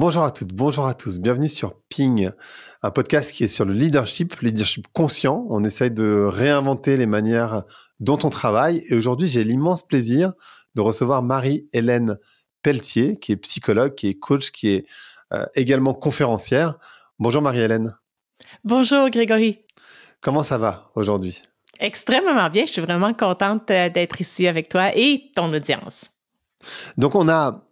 Bonjour à toutes, bonjour à tous. Bienvenue sur Ping, un podcast qui est sur le leadership, le leadership conscient. On essaye de réinventer les manières dont on travaille. Et aujourd'hui, j'ai l'immense plaisir de recevoir Marie-Hélène Pelletier, qui est psychologue, qui est coach, qui est euh, également conférencière. Bonjour Marie-Hélène. Bonjour Grégory. Comment ça va aujourd'hui? Extrêmement bien. Je suis vraiment contente euh, d'être ici avec toi et ton audience. Donc, on a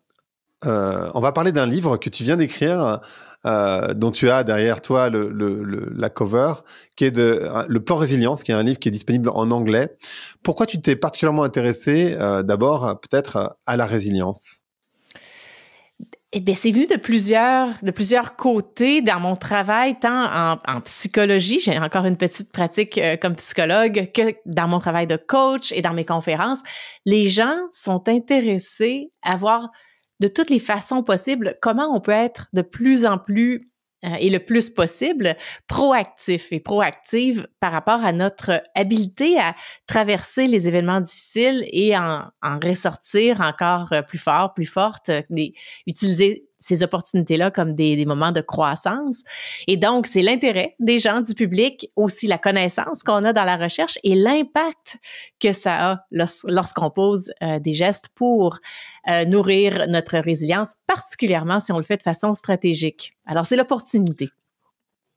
euh, on va parler d'un livre que tu viens d'écrire, euh, dont tu as derrière toi la cover, qui est euh, Le Plan Résilience, qui est un livre qui est disponible en anglais. Pourquoi tu t'es particulièrement intéressé d'abord peut-être à la résilience eh bien, c'est venu de plusieurs, côtés dans mon travail, tant en, psychologie, j'ai encore une petite pratique comme psychologue, que dans mon travail de coach et dans mes conférences. Les gens sont intéressés à voir de toutes les façons possibles comment on peut être de plus en plus euh, et le plus possible proactif et proactive par rapport à notre habileté à traverser les événements difficiles et en, ressortir encore plus fort, plus forte, euh, des, utiliser ces opportunités-là comme des, moments de croissance. Et donc, c'est l'intérêt des gens, du public, aussi la connaissance qu'on a dans la recherche et l'impact que ça a lorsqu'on pose euh, des gestes pour euh, nourrir notre résilience, particulièrement si on le fait de façon stratégique. Alors, c'est l'opportunité.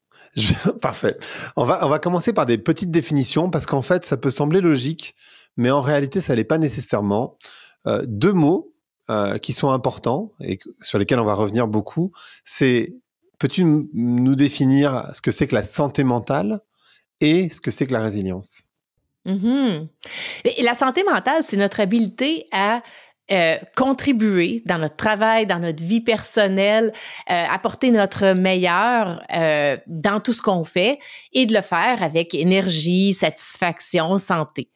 Parfait. On va, on va commencer par des petites définitions parce qu'en fait, ça peut sembler logique, mais en réalité, ça l'est pas nécessairement. Euh, deux mots euh, qui sont importants et sur lesquels on va revenir beaucoup. C'est, peux-tu nous définir ce que c'est que la santé mentale et ce que c'est que la résilience et mm-hmm. La santé mentale, c'est notre habileté à euh, contribuer dans notre travail, dans notre vie personnelle, euh, apporter notre meilleur dans tout ce qu'on fait et de le faire avec énergie, satisfaction, santé.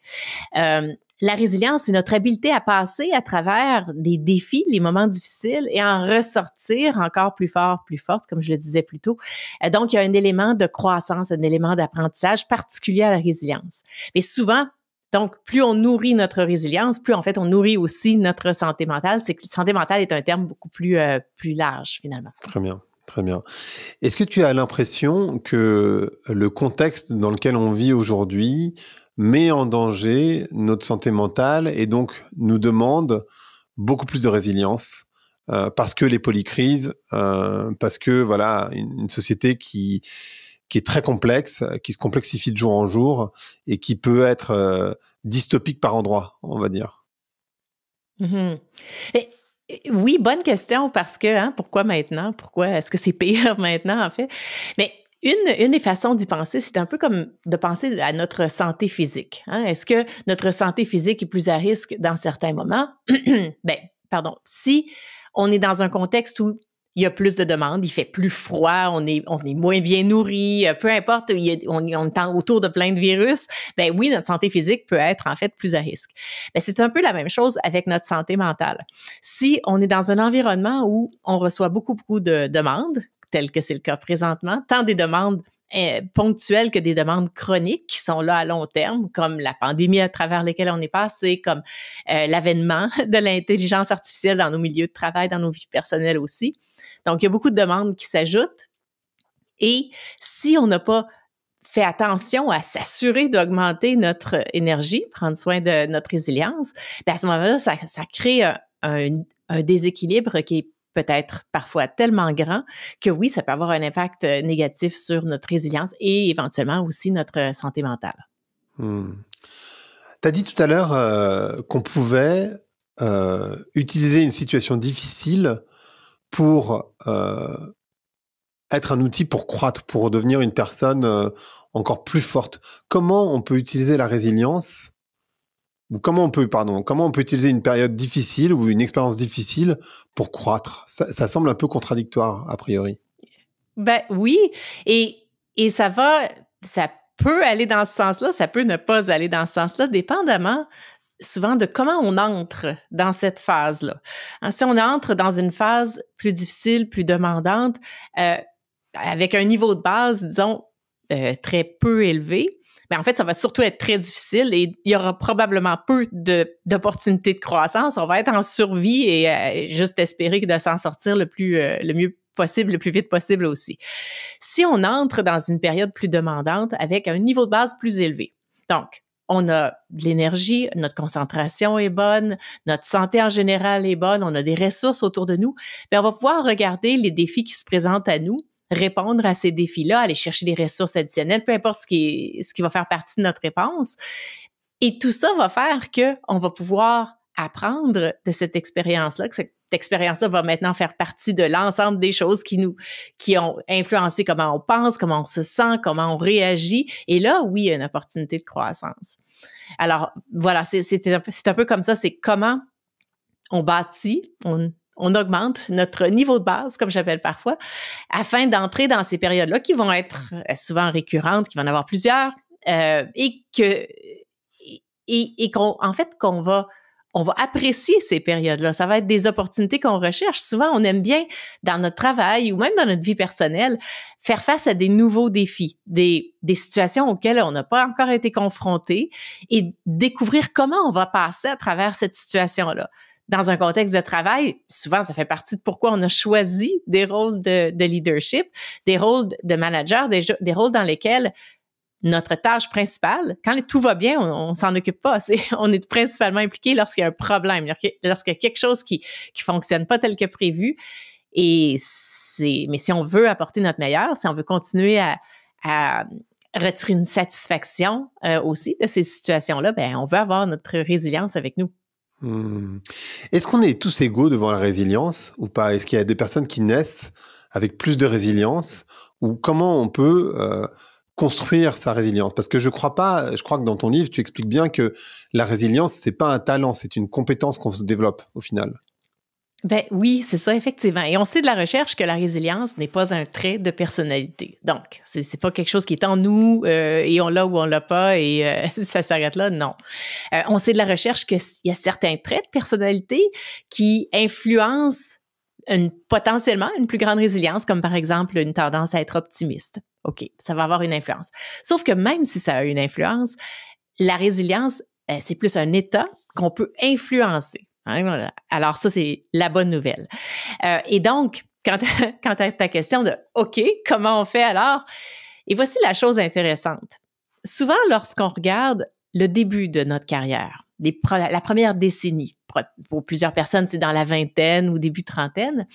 La résilience, c'est notre habileté à passer à travers des défis, les moments difficiles et en ressortir encore plus fort, plus forte, comme je le disais plus tôt. Euh, donc, il y a un élément de croissance, un élément d'apprentissage particulier à la résilience. Mais souvent, donc, plus on nourrit notre résilience, plus en fait on nourrit aussi notre santé mentale. C'est que santé mentale est un terme beaucoup plus, euh, plus large finalement. Très bien. Très bien. Est-ce que tu as l'impression que le contexte dans lequel on vit aujourd'hui, met en danger notre santé mentale et donc nous demande beaucoup plus de résilience euh, parce que les polycrises, euh, parce que voilà une, société qui qui est très complexe, qui se complexifie de jour en jour et qui peut être euh, dystopique par endroit, on va dire. Mm-hmm. Oui, bonne question parce que hein, pourquoi maintenant? Pourquoi est-ce que c'est pire maintenant en fait? Mais une, des façons d'y penser, c'est un peu comme de penser à notre santé physique. Hein. Est-ce que notre santé physique est plus à risque dans certains moments? ben, pardon, si on est dans un contexte où il y a plus de demandes, il fait plus froid, on est, on est moins bien nourri, euh, peu importe, on, on, est autour de plein de virus, ben oui, notre santé physique peut être en fait plus à risque. Mais ben, c'est un peu la même chose avec notre santé mentale. Si on est dans un environnement où on reçoit beaucoup, beaucoup de demandes, tel que c'est le cas présentement, tant des demandes euh, ponctuelles que des demandes chroniques qui sont là à long terme, comme la pandémie à travers laquelle on est passé, comme euh, l'avènement de l'intelligence artificielle dans nos milieux de travail, dans nos vies personnelles aussi. Donc, il y a beaucoup de demandes qui s'ajoutent. Et si on n'a pas fait attention à s'assurer d'augmenter notre énergie, prendre soin de notre résilience, ben, à ce moment-là, ça, crée un, un déséquilibre qui est peut-être parfois tellement grand que oui, ça peut avoir un impact euh, négatif sur notre résilience et éventuellement aussi notre euh, santé mentale. Hmm. Tu as dit tout à l'heure euh, qu'on pouvait utiliser une situation difficile pour être un outil pour croître, pour devenir une personne encore plus forte. Comment on peut utiliser la résilience comment on peut, pardon, comment on peut utiliser une période difficile ou une expérience difficile pour croître ça, semble un peu contradictoire a priori. Ben oui, et et ça va, ça peut aller dans ce sens-là, ça peut ne pas aller dans ce sens-là, dépendamment souvent de comment on entre dans cette phase-là. Hein, si on entre dans une phase plus difficile, plus demandante, euh, avec un niveau de base, disons, euh, très peu élevé, mais ben, en fait, ça va surtout être très difficile et il y aura probablement peu d'opportunités de, croissance. On va être en survie et euh, juste espérer de s'en sortir le plus, euh, le mieux possible, le plus vite possible aussi. Si on entre dans une période plus demandante avec un niveau de base plus élevé, donc on a de l'énergie, notre concentration est bonne, notre santé en général est bonne, on a des ressources autour de nous, mais ben, on va pouvoir regarder les défis qui se présentent à nous répondre à ces défis-là, aller chercher des ressources additionnelles, peu importe ce qui, ce qui va faire partie de notre réponse. Et tout ça va faire que on va pouvoir apprendre de cette expérience-là, que cette expérience-là va maintenant faire partie de l'ensemble des choses qui nous, qui ont influencé comment on pense, comment on se sent, comment on réagit. Et là, oui, il y a une opportunité de croissance. Alors, voilà, c'est un, un peu comme ça, c'est comment on bâtit, on on augmente notre niveau de base, comme j'appelle parfois, afin d'entrer dans ces périodes-là qui vont être euh, souvent récurrentes, qui vont en avoir plusieurs, euh, et que en fait qu'on va on va apprécier ces périodes-là. Ça va être des opportunités qu'on recherche. Souvent, on aime bien, dans notre travail ou même dans notre vie personnelle, faire face à des nouveaux défis, des, des situations auxquelles on n'a pas encore été confronté et découvrir comment on va passer à travers cette situation-là dans un contexte de travail, souvent, ça fait partie de pourquoi on a choisi des rôles de, leadership, des rôles de manager, des, des, rôles dans lesquels notre tâche principale, quand tout va bien, on, s'en occupe pas. on est principalement impliqué lorsqu'il y a un problème, lorsqu'il y a quelque chose qui ne fonctionne pas tel que prévu. Et c'est, mais si on veut apporter notre meilleur, si on veut continuer à, à retirer une satisfaction euh, aussi de ces situations-là, ben on veut avoir notre résilience avec nous. Hmm. Est-ce qu'on est tous égaux devant la résilience ou pas Est-ce qu'il y a des personnes qui naissent avec plus de résilience ou comment on peut euh, construire sa résilience Parce que je crois pas, je crois que dans ton livre, tu expliques bien que la résilience, c'est pas un talent, c'est une compétence qu'on se développe au final. Ben oui, c'est ça, effectivement. Et on sait de la recherche que la résilience n'est pas un trait de personnalité. Donc, c'est, c'est pas quelque chose qui est en nous euh, et on l'a ou on l'a pas et euh, ça s'arrête là. Non. Euh, on sait de la recherche qu'il y a certains traits de personnalité qui influencent une, potentiellement une plus grande résilience, comme par exemple une tendance à être optimiste. OK, ça va avoir une influence. Sauf que même si ça a une influence, la résilience, euh, c'est plus un état qu'on peut influencer. Hein? Alors ça, c'est la bonne nouvelle. Euh, et donc, quand à, ta question de OK, comment on fait alors? Et voici la chose intéressante. Souvent, lorsqu'on regarde le début de notre carrière, la première décennie, pour plusieurs personnes, c'est dans la vingtaine ou début trentaine,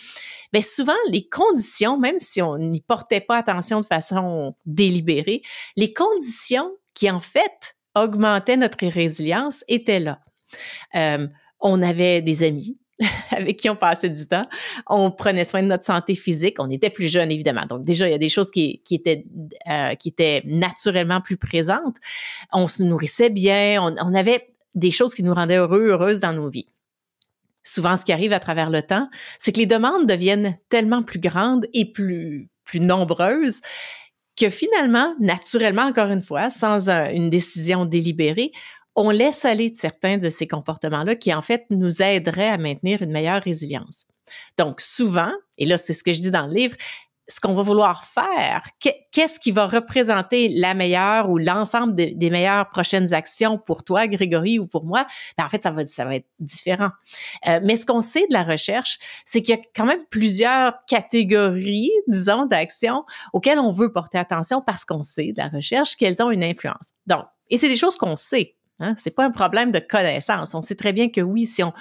mais ben, souvent, les conditions, même si on n'y portait pas attention de façon délibérée, les conditions qui, en fait, augmentaient notre résilience étaient là. Euh, on avait des amis avec qui on passait du temps. On prenait soin de notre santé physique. On était plus jeune, évidemment. Donc, déjà, il y a des choses qui, euh, étaient, naturellement plus présentes. On se nourrissait bien. On, avait des choses qui nous rendaient heureux, heureuses dans nos vies. Souvent, ce qui arrive à travers le temps, c'est que les demandes deviennent tellement plus grandes et plus nombreuses que finalement, naturellement, encore une fois, sans une décision délibérée, on laisse aller certains de ces comportements-là qui, en fait, nous aideraient à maintenir une meilleure résilience. Donc, souvent, et là, c'est ce que je dis dans le livre, ce qu'on va vouloir faire, qu'est-ce qui va représenter la meilleure ou l'ensemble des, meilleures prochaines actions pour toi, Grégory, ou pour moi, ben, en fait, ça va, être différent. Euh, mais ce qu'on sait de la recherche, c'est qu'il y a quand même plusieurs catégories, disons, d'actions auxquelles on veut porter attention parce qu'on sait de la recherche qu'elles ont une influence. Donc, et c'est des choses qu'on sait. Hein? C'est pas un problème de connaissance. On sait très bien que oui, si on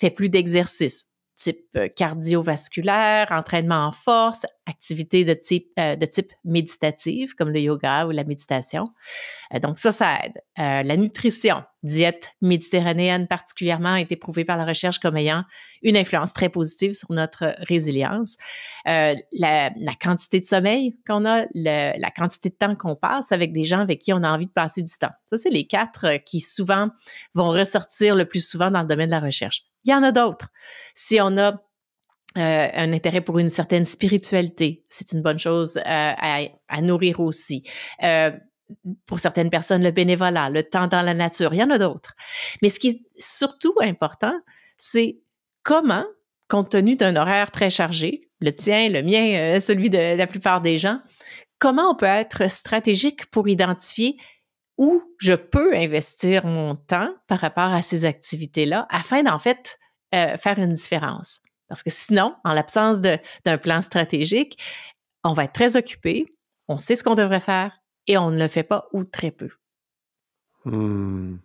fait plus d'exercices type euh, cardiovasculaire, entraînement en force, activité de type, euh, de type méditative comme le yoga ou la méditation. Euh, donc ça, ça aide. la nutrition, diète méditerranéenne particulièrement a été prouvée par la recherche comme ayant une influence très positive sur notre résilience. Euh, la, quantité de sommeil qu'on a, la quantité de temps qu'on passe avec des gens avec qui on a envie de passer du temps. Ça, c'est les quatre euh, qui souvent vont ressortir le plus souvent dans le domaine de la recherche. Il y en a d'autres. Si on a euh, un intérêt pour une certaine spiritualité, c'est une bonne chose à, nourrir aussi pour certaines personnes, le bénévolat, le temps dans la nature, il y en a d'autres. Mais ce qui est surtout important, c'est comment, compte tenu d'un horaire très chargé, le tien, le mien, euh, celui de la plupart des gens, comment on peut être stratégique pour identifier où je peux investir mon temps par rapport à ces activités-là afin d'en fait euh, faire une différence. Parce que sinon, en l'absence d'un plan stratégique, on va être très occupé, on sait ce qu'on devrait faire, et on ne le fait pas ou très peu. Hmm.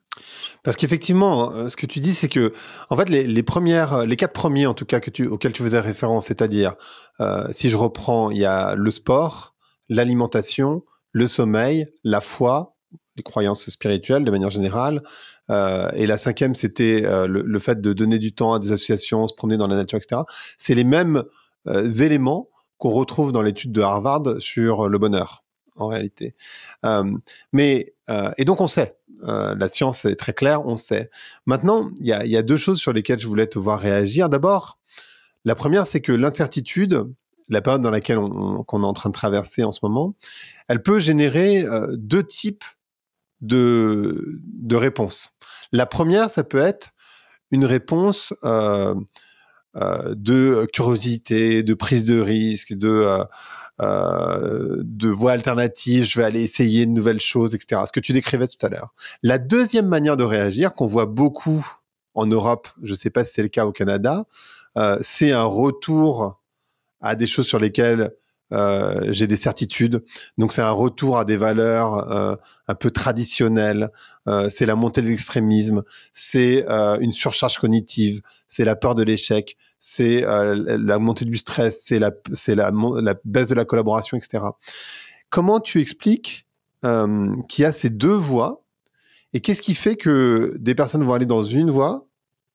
Parce qu'effectivement, euh, ce que tu dis, c'est que, en fait, les, premières, les quatre premiers, en tout cas, que tu, auxquels tu faisais référence, c'est-à-dire, euh, si je reprends, il y a le sport, l'alimentation, le sommeil, la foi, les croyances spirituelles de manière générale. Euh, et la cinquième, c'était le, le, fait de donner du temps à des associations, se promener dans la nature, etc. C'est les mêmes éléments qu'on retrouve dans l'étude de Harvard sur le bonheur en réalité. Euh, mais euh, et donc on sait. Euh, la science est très claire, on sait. Maintenant, il y a, deux choses sur lesquelles je voulais te voir réagir. D'abord, la première, c'est que l'incertitude, la période dans laquelle on, qu'on est en train de traverser en ce moment, elle peut générer deux types de, de réponses. La première, ça peut être une réponse euh, de euh, curiosité, de prise de risque, de euh, de voies alternatives, je vais aller essayer de nouvelles choses, etc. Ce que tu décrivais tout à l'heure. La deuxième manière de réagir qu'on voit beaucoup en Europe, je ne sais pas si c'est le cas au Canada, c'est un retour à des choses sur lesquelles euh, j'ai des certitudes. Donc c'est un retour à des valeurs euh, un peu traditionnelles. Euh, c'est la montée de l'extrémisme, c'est une surcharge cognitive, c'est la peur de l'échec, c'est la montée du stress, c'est la, c'est la, la, baisse de la collaboration, etc. Comment tu expliques qu'il y a ces deux voies et qu'est-ce qui fait que des personnes vont aller dans une voie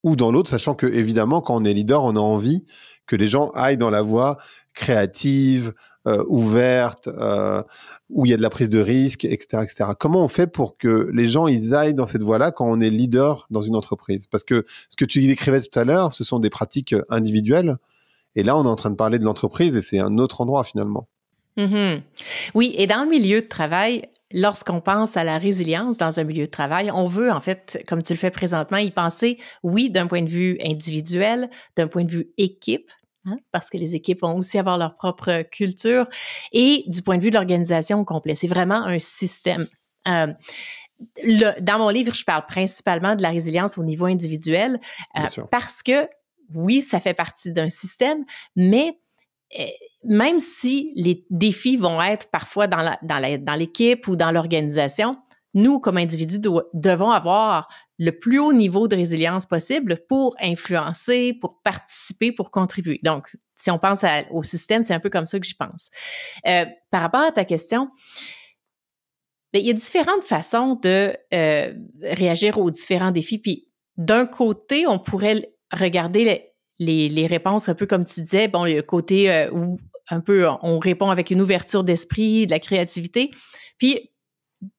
ou dans l'autre, sachant que évidemment, quand on est leader, on a envie que les gens aillent dans la voie créative, euh, ouverte, euh, où il y a de la prise de risque, etc., etc. Comment on fait pour que les gens ils aillent dans cette voie-là quand on est leader dans une entreprise Parce que ce que tu décrivais tout à l'heure, ce sont des pratiques individuelles, et là, on est en train de parler de l'entreprise, et c'est un autre endroit finalement. Mm-hmm. Oui, et dans le milieu de travail, lorsqu'on pense à la résilience dans un milieu de travail, on veut, en fait, comme tu le fais présentement, y penser, oui, d'un point de vue individuel, d'un point de vue équipe, hein, parce que les équipes vont aussi avoir leur propre culture, et du point de vue de l'organisation au complet. C'est vraiment un système. Euh, dans mon livre, je parle principalement de la résilience au niveau individuel euh, parce que, oui, ça fait partie d'un système, mais eh, même si les défis vont être parfois dans l'équipe ou dans l'organisation, nous, comme individus, devons avoir le plus haut niveau de résilience possible pour influencer, pour participer, pour contribuer. Donc, si on pense au système, c'est un peu comme ça que j'y pense. Euh, par rapport à ta question, ben, il y a différentes façons de euh, réagir aux différents défis. Puis, d'un côté, on pourrait regarder les, les, réponses un peu comme tu disais, bon, le côté euh, où un peu, on répond avec une ouverture d'esprit, de la créativité. Puis,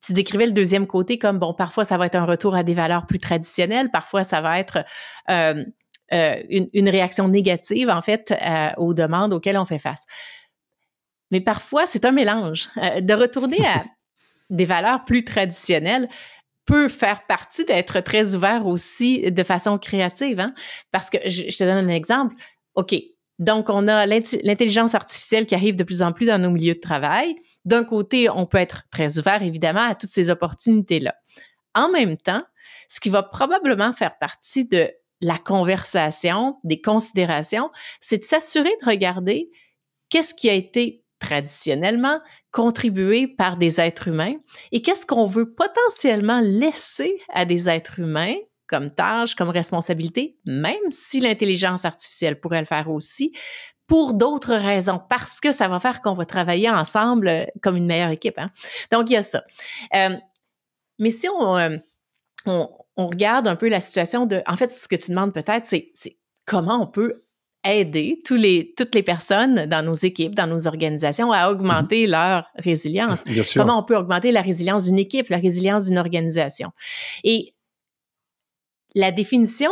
tu décrivais le deuxième côté comme, bon, parfois, ça va être un retour à des valeurs plus traditionnelles, parfois, ça va être euh, euh, une, réaction négative, en fait, euh, aux demandes auxquelles on fait face. Mais parfois, c'est un mélange. de retourner à des valeurs plus traditionnelles, peut faire partie d'être très ouvert aussi de façon créative. Hein. Parce que je, je, te donne un exemple. OK, donc, on a l'intelligence artificielle qui arrive de plus en plus dans nos milieux de travail. D'un côté, on peut être très ouvert, évidemment, à toutes ces opportunités-là. En même temps, ce qui va probablement faire partie de la conversation, des considérations, c'est de s'assurer de regarder qu'est-ce qui a été traditionnellement contribué par des êtres humains et qu'est-ce qu'on veut potentiellement laisser à des êtres humains comme tâche, comme responsabilité, même si l'intelligence artificielle pourrait le faire aussi, pour d'autres raisons, parce que ça va faire qu'on va travailler ensemble euh, comme une meilleure équipe. Hein. Donc, il y a ça. Euh, mais si euh, on, on, regarde un peu la situation de... En fait, ce que tu demandes peut-être, c'est comment on peut aider tous les, toutes les personnes dans nos équipes, dans nos organisations à augmenter mm-hmm. leur résilience. Comment on peut augmenter la résilience d'une équipe, la résilience d'une organisation. Et la définition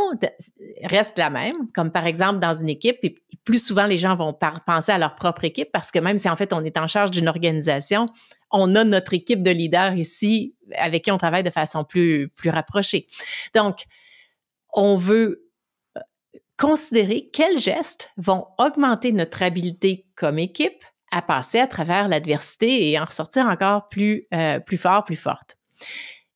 reste la même, comme par exemple dans une équipe, et plus souvent les gens vont penser à leur propre équipe parce que même si en fait on est en charge d'une organisation, on a notre équipe de leaders ici avec qui on travaille de façon plus, plus rapprochée. Donc, on veut euh, considérer quels gestes vont augmenter notre habileté comme équipe à passer à travers l'adversité et en ressortir encore plus, euh, plus fort, plus forte.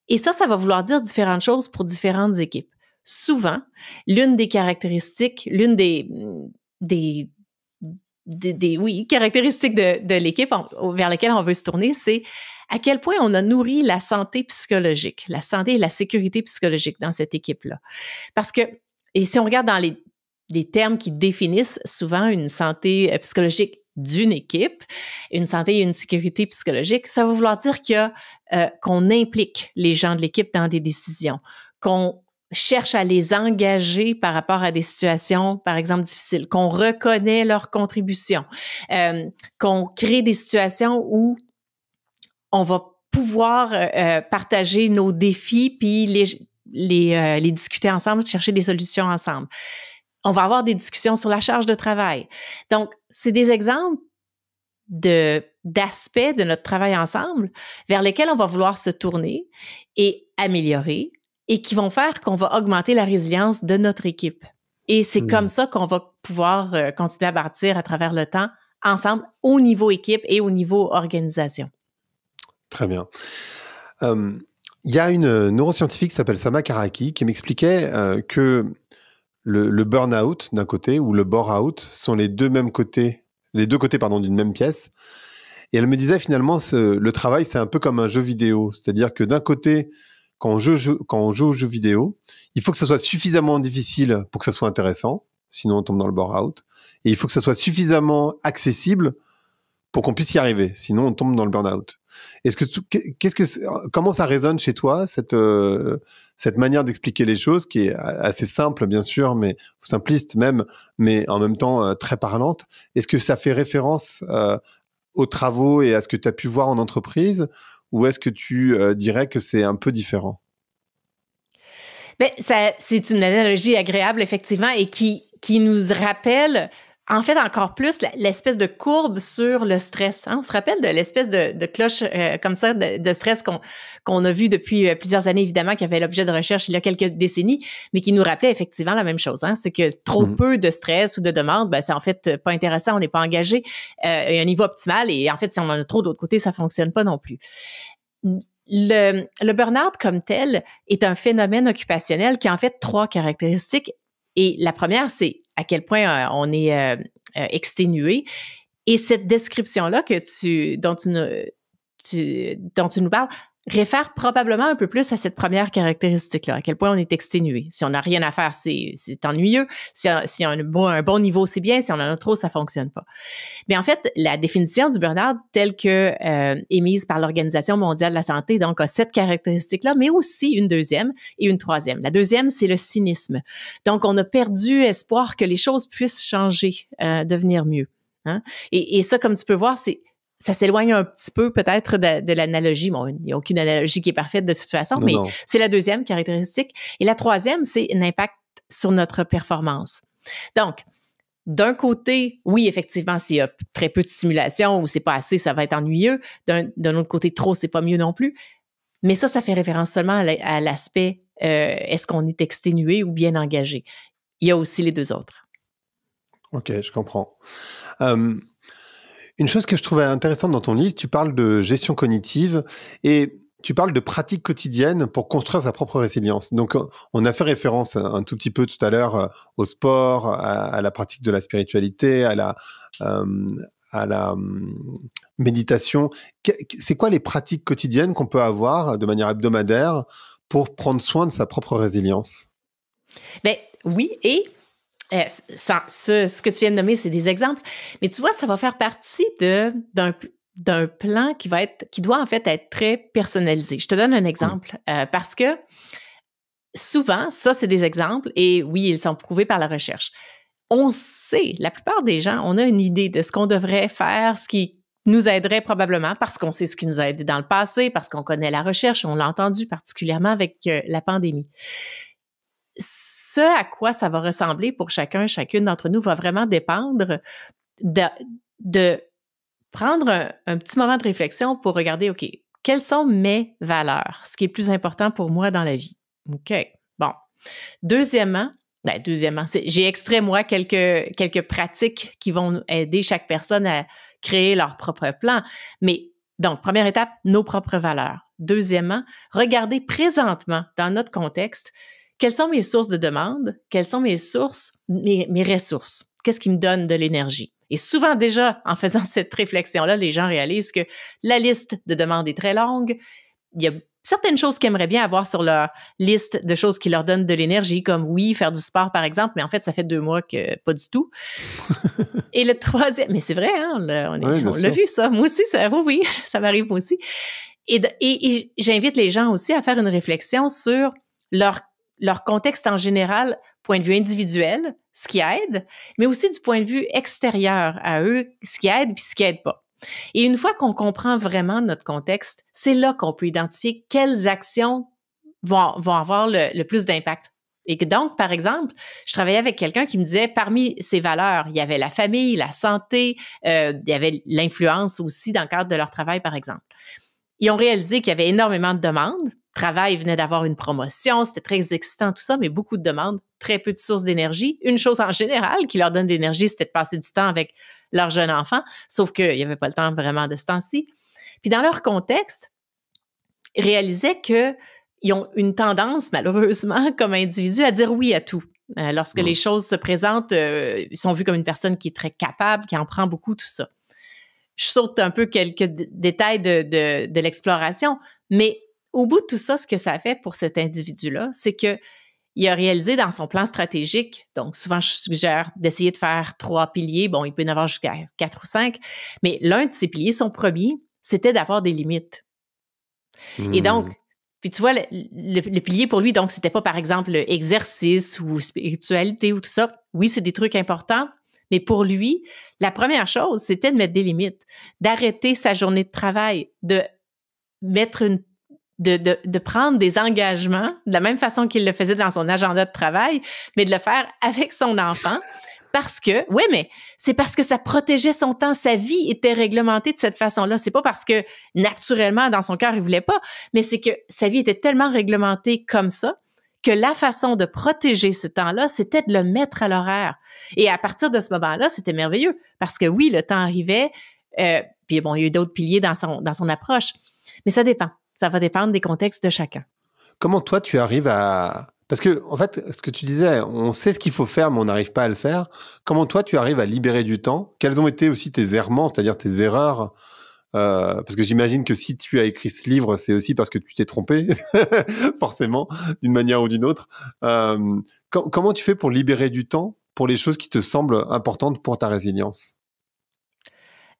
Et ça, ça va vouloir dire différentes choses pour différentes équipes. Souvent, l'une des caractéristiques, l'une des, des, des, oui, caractéristiques de, l'équipe vers laquelle on veut se tourner, c'est à quel point on a nourri la santé psychologique, la santé et la sécurité psychologique dans cette équipe-là. Parce que, et si on regarde dans les, les termes qui définissent souvent une santé euh, psychologique d'une équipe, une santé et une sécurité psychologique, ça va vouloir dire euh, qu'on implique les gens de l'équipe dans des décisions, qu'on cherche à les engager par rapport à des situations, par exemple, difficiles, qu'on reconnaît leur contribution, euh, qu'on crée des situations où on va pouvoir euh, partager nos défis puis les discuter ensemble, chercher des solutions ensemble. On va avoir des discussions sur la charge de travail. Donc, c'est des exemples de d'aspects de notre travail ensemble vers lesquels on va vouloir se tourner et améliorer et qui vont faire qu'on va augmenter la résilience de notre équipe. Et c'est hmm. comme ça qu'on va pouvoir euh, continuer à bâtir à travers le temps ensemble au niveau équipe et au niveau organisation. Très bien. Il y a une neuroscientifique qui s'appelle Sama Karaki qui m'expliquait euh, que le, le burn-out d'un côté ou le bore-out sont les deux mêmes côtés, les deux côtés pardon d'une même pièce. Et elle me disait finalement, ce, le travail, c'est un peu comme un jeu vidéo. C'est-à-dire que d'un côté, quand on, joue, quand on joue au vidéo, il faut que ce soit suffisamment difficile pour que ça soit intéressant, sinon on tombe dans le bore-out. Et il faut que ça soit suffisamment accessible pour qu'on puisse y arriver. Sinon, on tombe dans le burn-out. Est-ce que qu'est-ce que comment ça résonne chez toi cette euh, cette manière d'expliquer les choses qui est assez simple bien sûr, mais simpliste même, mais en même temps euh, très parlante. Est-ce que ça fait référence euh, aux travaux et à ce que tu as pu voir en entreprise ou est-ce que tu dirais que c'est un peu différent Mais ben, ça c'est une analogie agréable effectivement et qui qui nous rappelle en fait encore plus l'espèce de courbe sur le stress. Hein. On se rappelle de l'espèce de, cloche euh, comme ça de, stress qu'on qu'on a vu depuis euh, plusieurs années, évidemment, qui avait l'objet de recherche il y a quelques décennies, mais qui nous rappelait effectivement la même chose. Hein. C'est que trop mmh. peu de stress ou de demande, ben, c'est en fait pas intéressant, on n'est pas engagé y euh, a un niveau optimal et en fait, si on en a trop de l'autre côté, ça fonctionne pas non plus. Le, le burn-out comme tel est un phénomène occupationnel qui a en fait trois caractéristiques et la première, c'est à quel point euh, on est euh, euh, exténué. Et cette description-là que tu, dont tu, dont tu nous parles réfère probablement un peu plus à cette première caractéristique-là, à quel point on est exténué. Si on n'a rien à faire, c'est ennuyeux. Si, si on a un bon, un bon niveau, c'est bien. Si on en a trop, ça fonctionne pas. Mais en fait, la définition du Bernard, out telle que euh, émise par l'Organisation mondiale de la santé, donc a cette caractéristique-là, mais aussi une deuxième et une troisième. La deuxième, c'est le cynisme. Donc, on a perdu espoir que les choses puissent changer, euh, devenir mieux. Hein? Et, et ça, comme tu peux voir, c'est ça s'éloigne un petit peu peut-être de, l'analogie. Bon, il n'y a aucune analogie qui est parfaite de toute façon, mais c'est la deuxième caractéristique. Et la troisième, c'est l'impact sur notre performance. Donc, d'un côté, oui, effectivement, s'il y a très peu de stimulation ou c'est pas assez, ça va être ennuyeux. D'un autre côté, trop, c'est pas mieux non plus. Mais ça, ça fait référence seulement à l'aspect euh, est-ce qu'on est exténué ou bien engagé. Il y a aussi les deux autres. OK, je comprends. Hum, une chose que je trouvais intéressante dans ton livre, tu parles de gestion cognitive et tu parles de pratiques quotidiennes pour construire sa propre résilience. Donc, on a fait référence un tout petit peu tout à l'heure euh, au sport, à, la pratique de la spiritualité, à la, euh, à la hum, méditation. C'est quoi les pratiques quotidiennes qu'on peut avoir de manière hebdomadaire pour prendre soin de sa propre résilience Ben oui, et ça, eh, ce, que tu viens de nommer, c'est des exemples, mais tu vois, ça va faire partie d'un plan qui va être, qui doit en fait être très personnalisé. Je te donne un exemple euh, parce que souvent, ça, c'est des exemples et oui, ils sont prouvés par la recherche. On sait, la plupart des gens, on a une idée de ce qu'on devrait faire, ce qui nous aiderait probablement parce qu'on sait ce qui nous a aidé dans le passé, parce qu'on connaît la recherche, on l'a entendu particulièrement avec euh, la pandémie ce à quoi ça va ressembler pour chacun, chacune d'entre nous va vraiment dépendre de, prendre un, petit moment de réflexion pour regarder, OK, quelles sont mes valeurs, ce qui est plus important pour moi dans la vie. OK, bon. Deuxièmement, ben, deuxièmement, j'ai extrait, moi, quelques, quelques pratiques qui vont aider chaque personne à créer leur propre plan. Mais donc, première étape, nos propres valeurs. Deuxièmement, regarder présentement dans notre contexte quelles sont mes sources de demande, quelles sont mes sources, mes, mes ressources, qu'est-ce qui me donne de l'énergie. Et souvent déjà, en faisant cette réflexion-là, les gens réalisent que la liste de demandes est très longue. Il y a certaines choses qu'ils aimeraient bien avoir sur leur liste de choses qui leur donnent de l'énergie, comme oui, faire du sport, par exemple, mais en fait, ça fait deux mois que pas du tout. Et le troisième, mais c'est vrai, hein, on, l'a vu ça. Moi aussi, ça, oh oui, oui, ça m'arrive aussi. Et, et j'invite les gens aussi à faire une réflexion sur leur leur contexte en général, point de vue individuel, ce qui aide, mais aussi du point de vue extérieur à eux, ce qui aide puis ce qui aide pas. Et une fois qu'on comprend vraiment notre contexte, c'est là qu'on peut identifier quelles actions vont, vont avoir le, plus d'impact. Et donc, par exemple, je travaillais avec quelqu'un qui me disait, parmi ses valeurs, il y avait la famille, la santé, euh, il y avait l'influence aussi dans le cadre de leur travail, par exemple. Ils ont réalisé qu'il y avait énormément de demandes travail, venait d'avoir une promotion, c'était très excitant, tout ça, mais beaucoup de demandes, très peu de sources d'énergie. Une chose en général qui leur donne de c'était de passer du temps avec leur jeune enfant, sauf qu'il n'y avait pas le temps vraiment de ce temps-ci. Puis dans leur contexte, ils réalisaient qu'ils ont une tendance, malheureusement, comme individu, à dire oui à tout. Euh, lorsque les choses se présentent, euh, ils sont vus comme une personne qui est très capable, qui en prend beaucoup, tout ça. Je saute un peu quelques détails de, de, de l'exploration, mais au bout de tout ça, ce que ça fait pour cet individu-là, c'est que il a réalisé dans son plan stratégique, donc souvent je suggère d'essayer de faire trois piliers, bon, il peut y en avoir jusqu'à quatre ou cinq, mais l'un de ses piliers, son premier, c'était d'avoir des limites. Et donc, mmh. puis tu vois, le, pilier pour lui, donc, c'était pas par exemple exercice ou spiritualité ou tout ça. Oui, c'est des trucs importants, mais pour lui, la première chose, c'était de mettre des limites, d'arrêter sa journée de travail, de mettre une de, de, prendre des engagements de la même façon qu'il le faisait dans son agenda de travail, mais de le faire avec son enfant. Parce que, oui, mais c'est parce que ça protégeait son temps, sa vie était réglementée de cette façon-là. C'est pas parce que naturellement dans son cœur il voulait pas, mais c'est que sa vie était tellement réglementée comme ça que la façon de protéger ce temps-là, c'était de le mettre à l'horaire. Et à partir de ce moment-là, c'était merveilleux parce que oui, le temps arrivait. Euh, puis bon, il y a eu d'autres piliers dans son dans son approche, mais ça dépend. Ça va dépendre des contextes de chacun. Comment toi, tu arrives à... Parce que, en fait, ce que tu disais, on sait ce qu'il faut faire, mais on n'arrive pas à le faire. Comment toi, tu arrives à libérer du temps Quels ont été aussi tes errements, c'est-à-dire tes erreurs euh, parce que j'imagine que si tu as écrit ce livre, c'est aussi parce que tu t'es trompé, forcément, d'une manière ou d'une autre. Euh, comment tu fais pour libérer du temps pour les choses qui te semblent importantes pour ta résilience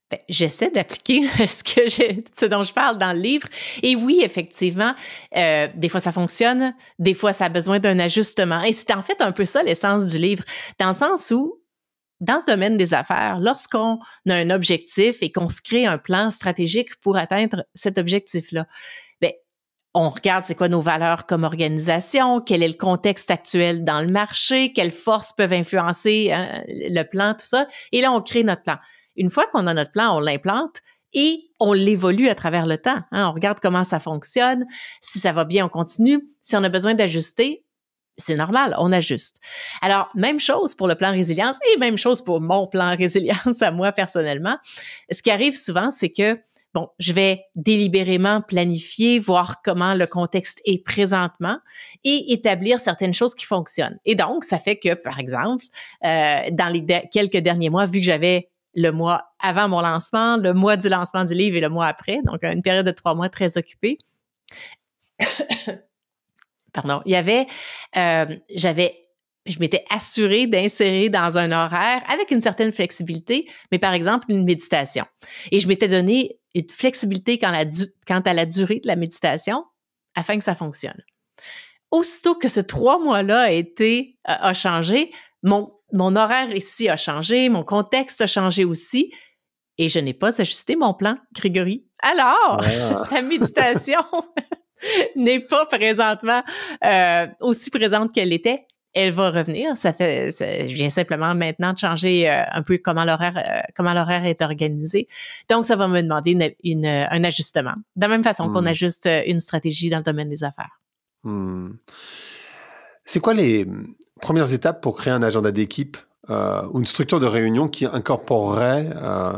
ben, j'essaie d'appliquer ce que j'ai ce dont je parle dans le livre. Et oui, effectivement, euh, des fois ça fonctionne, des fois ça a besoin d'un ajustement. Et c'est en fait un peu ça l'essence du livre, dans le sens où, dans le domaine des affaires, lorsqu'on a un objectif et qu'on se crée un plan stratégique pour atteindre cet objectif-là, ben, on regarde c'est quoi nos valeurs comme organisation, quel est le contexte actuel dans le marché, quelles forces peuvent influencer hein, le plan, tout ça. Et là, on crée notre plan. Une fois qu'on a notre plan, on l'implante et on l'évolue à travers le temps. Hein. On regarde comment ça fonctionne. Si ça va bien, on continue. Si on a besoin d'ajuster, c'est normal, on ajuste. Alors, même chose pour le plan résilience et même chose pour mon plan résilience à moi personnellement. Ce qui arrive souvent, c'est que, bon, je vais délibérément planifier, voir comment le contexte est présentement et établir certaines choses qui fonctionnent. Et donc, ça fait que, par exemple, euh, dans les quelques derniers mois, vu que j'avais le mois avant mon lancement, le mois du lancement du livre et le mois après. Donc, une période de trois mois très occupée. Pardon. Il y avait, euh, j'avais, je m'étais assurée d'insérer dans un horaire avec une certaine flexibilité, mais par exemple une méditation. Et je m'étais donné une flexibilité quant à, la quant à la durée de la méditation afin que ça fonctionne. Aussitôt que ce trois mois-là a été, euh, a changé, mon mon horaire ici a changé, mon contexte a changé aussi, et je n'ai pas ajusté mon plan, Grégory. Alors, ah. la méditation n'est pas présentement euh, aussi présente qu'elle était. Elle va revenir. Ça fait, je viens simplement maintenant de changer euh, un peu comment l'horaire, euh, comment l'horaire est organisé. Donc, ça va me demander une, un ajustement. De la même façon qu'on hmm. ajuste une stratégie dans le domaine des affaires. Hmm. C'est quoi les, premières étapes pour créer un agenda d'équipe euh, ou une structure de réunion qui incorporerait euh,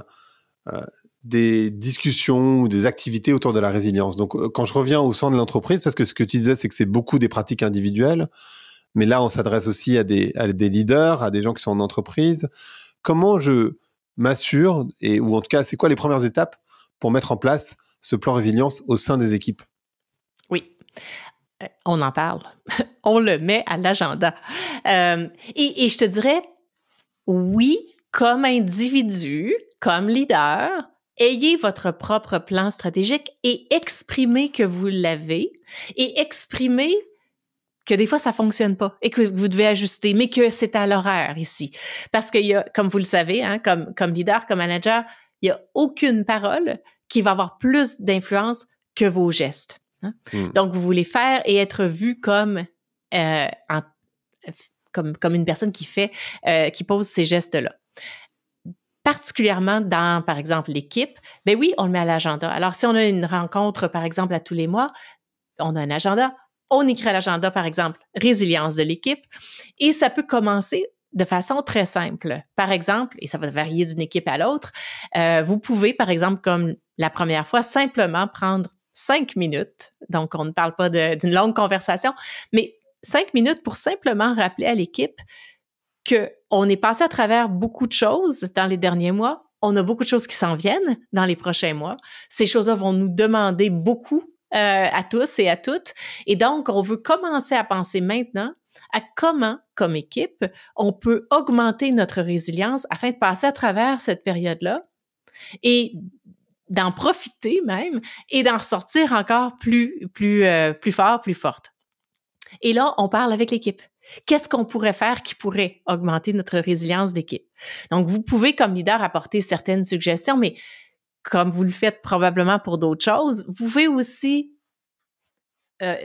euh, des discussions ou des activités autour de la résilience Donc, quand je reviens au sein de l'entreprise, parce que ce que tu disais, c'est que c'est beaucoup des pratiques individuelles, mais là, on s'adresse aussi à des, à des leaders, à des gens qui sont en entreprise. Comment je m'assure, et ou en tout cas, c'est quoi les premières étapes pour mettre en place ce plan résilience au sein des équipes Oui on en parle, on le met à l'agenda. Euh, et, je te dirais, oui, comme individu, comme leader, ayez votre propre plan stratégique et exprimez que vous l'avez et exprimez que des fois ça fonctionne pas et que vous devez ajuster, mais que c'est à l'horaire ici. Parce que, y a, comme vous le savez, hein, comme, comme leader, comme manager, il n'y a aucune parole qui va avoir plus d'influence que vos gestes. Hein? Hmm. Donc, vous voulez faire et être vu comme, euh, comme, une personne qui fait, euh, qui pose ces gestes-là. Particulièrement dans, par exemple, l'équipe, ben oui, on le met à l'agenda. Alors, si on a une rencontre, par exemple, à tous les mois, on a un agenda. On écrit à l'agenda, par exemple, résilience de l'équipe. Et ça peut commencer de façon très simple. Par exemple, et ça va varier d'une équipe à l'autre, euh, vous pouvez, par exemple, comme la première fois, simplement prendre cinq minutes. Donc, on ne parle pas d'une longue conversation, mais cinq minutes pour simplement rappeler à l'équipe qu'on est passé à travers beaucoup de choses dans les derniers mois. On a beaucoup de choses qui s'en viennent dans les prochains mois. Ces choses-là vont nous demander beaucoup euh, à tous et à toutes. Et donc, on veut commencer à penser maintenant à comment, comme équipe, on peut augmenter notre résilience afin de passer à travers cette période-là et d'en profiter même et d'en ressortir encore plus, plus, euh, plus fort, plus forte. Et là, on parle avec l'équipe. Qu'est-ce qu'on pourrait faire qui pourrait augmenter notre résilience d'équipe? Donc, vous pouvez, comme leader, apporter certaines suggestions, mais comme vous le faites probablement pour d'autres choses, vous pouvez aussi euh,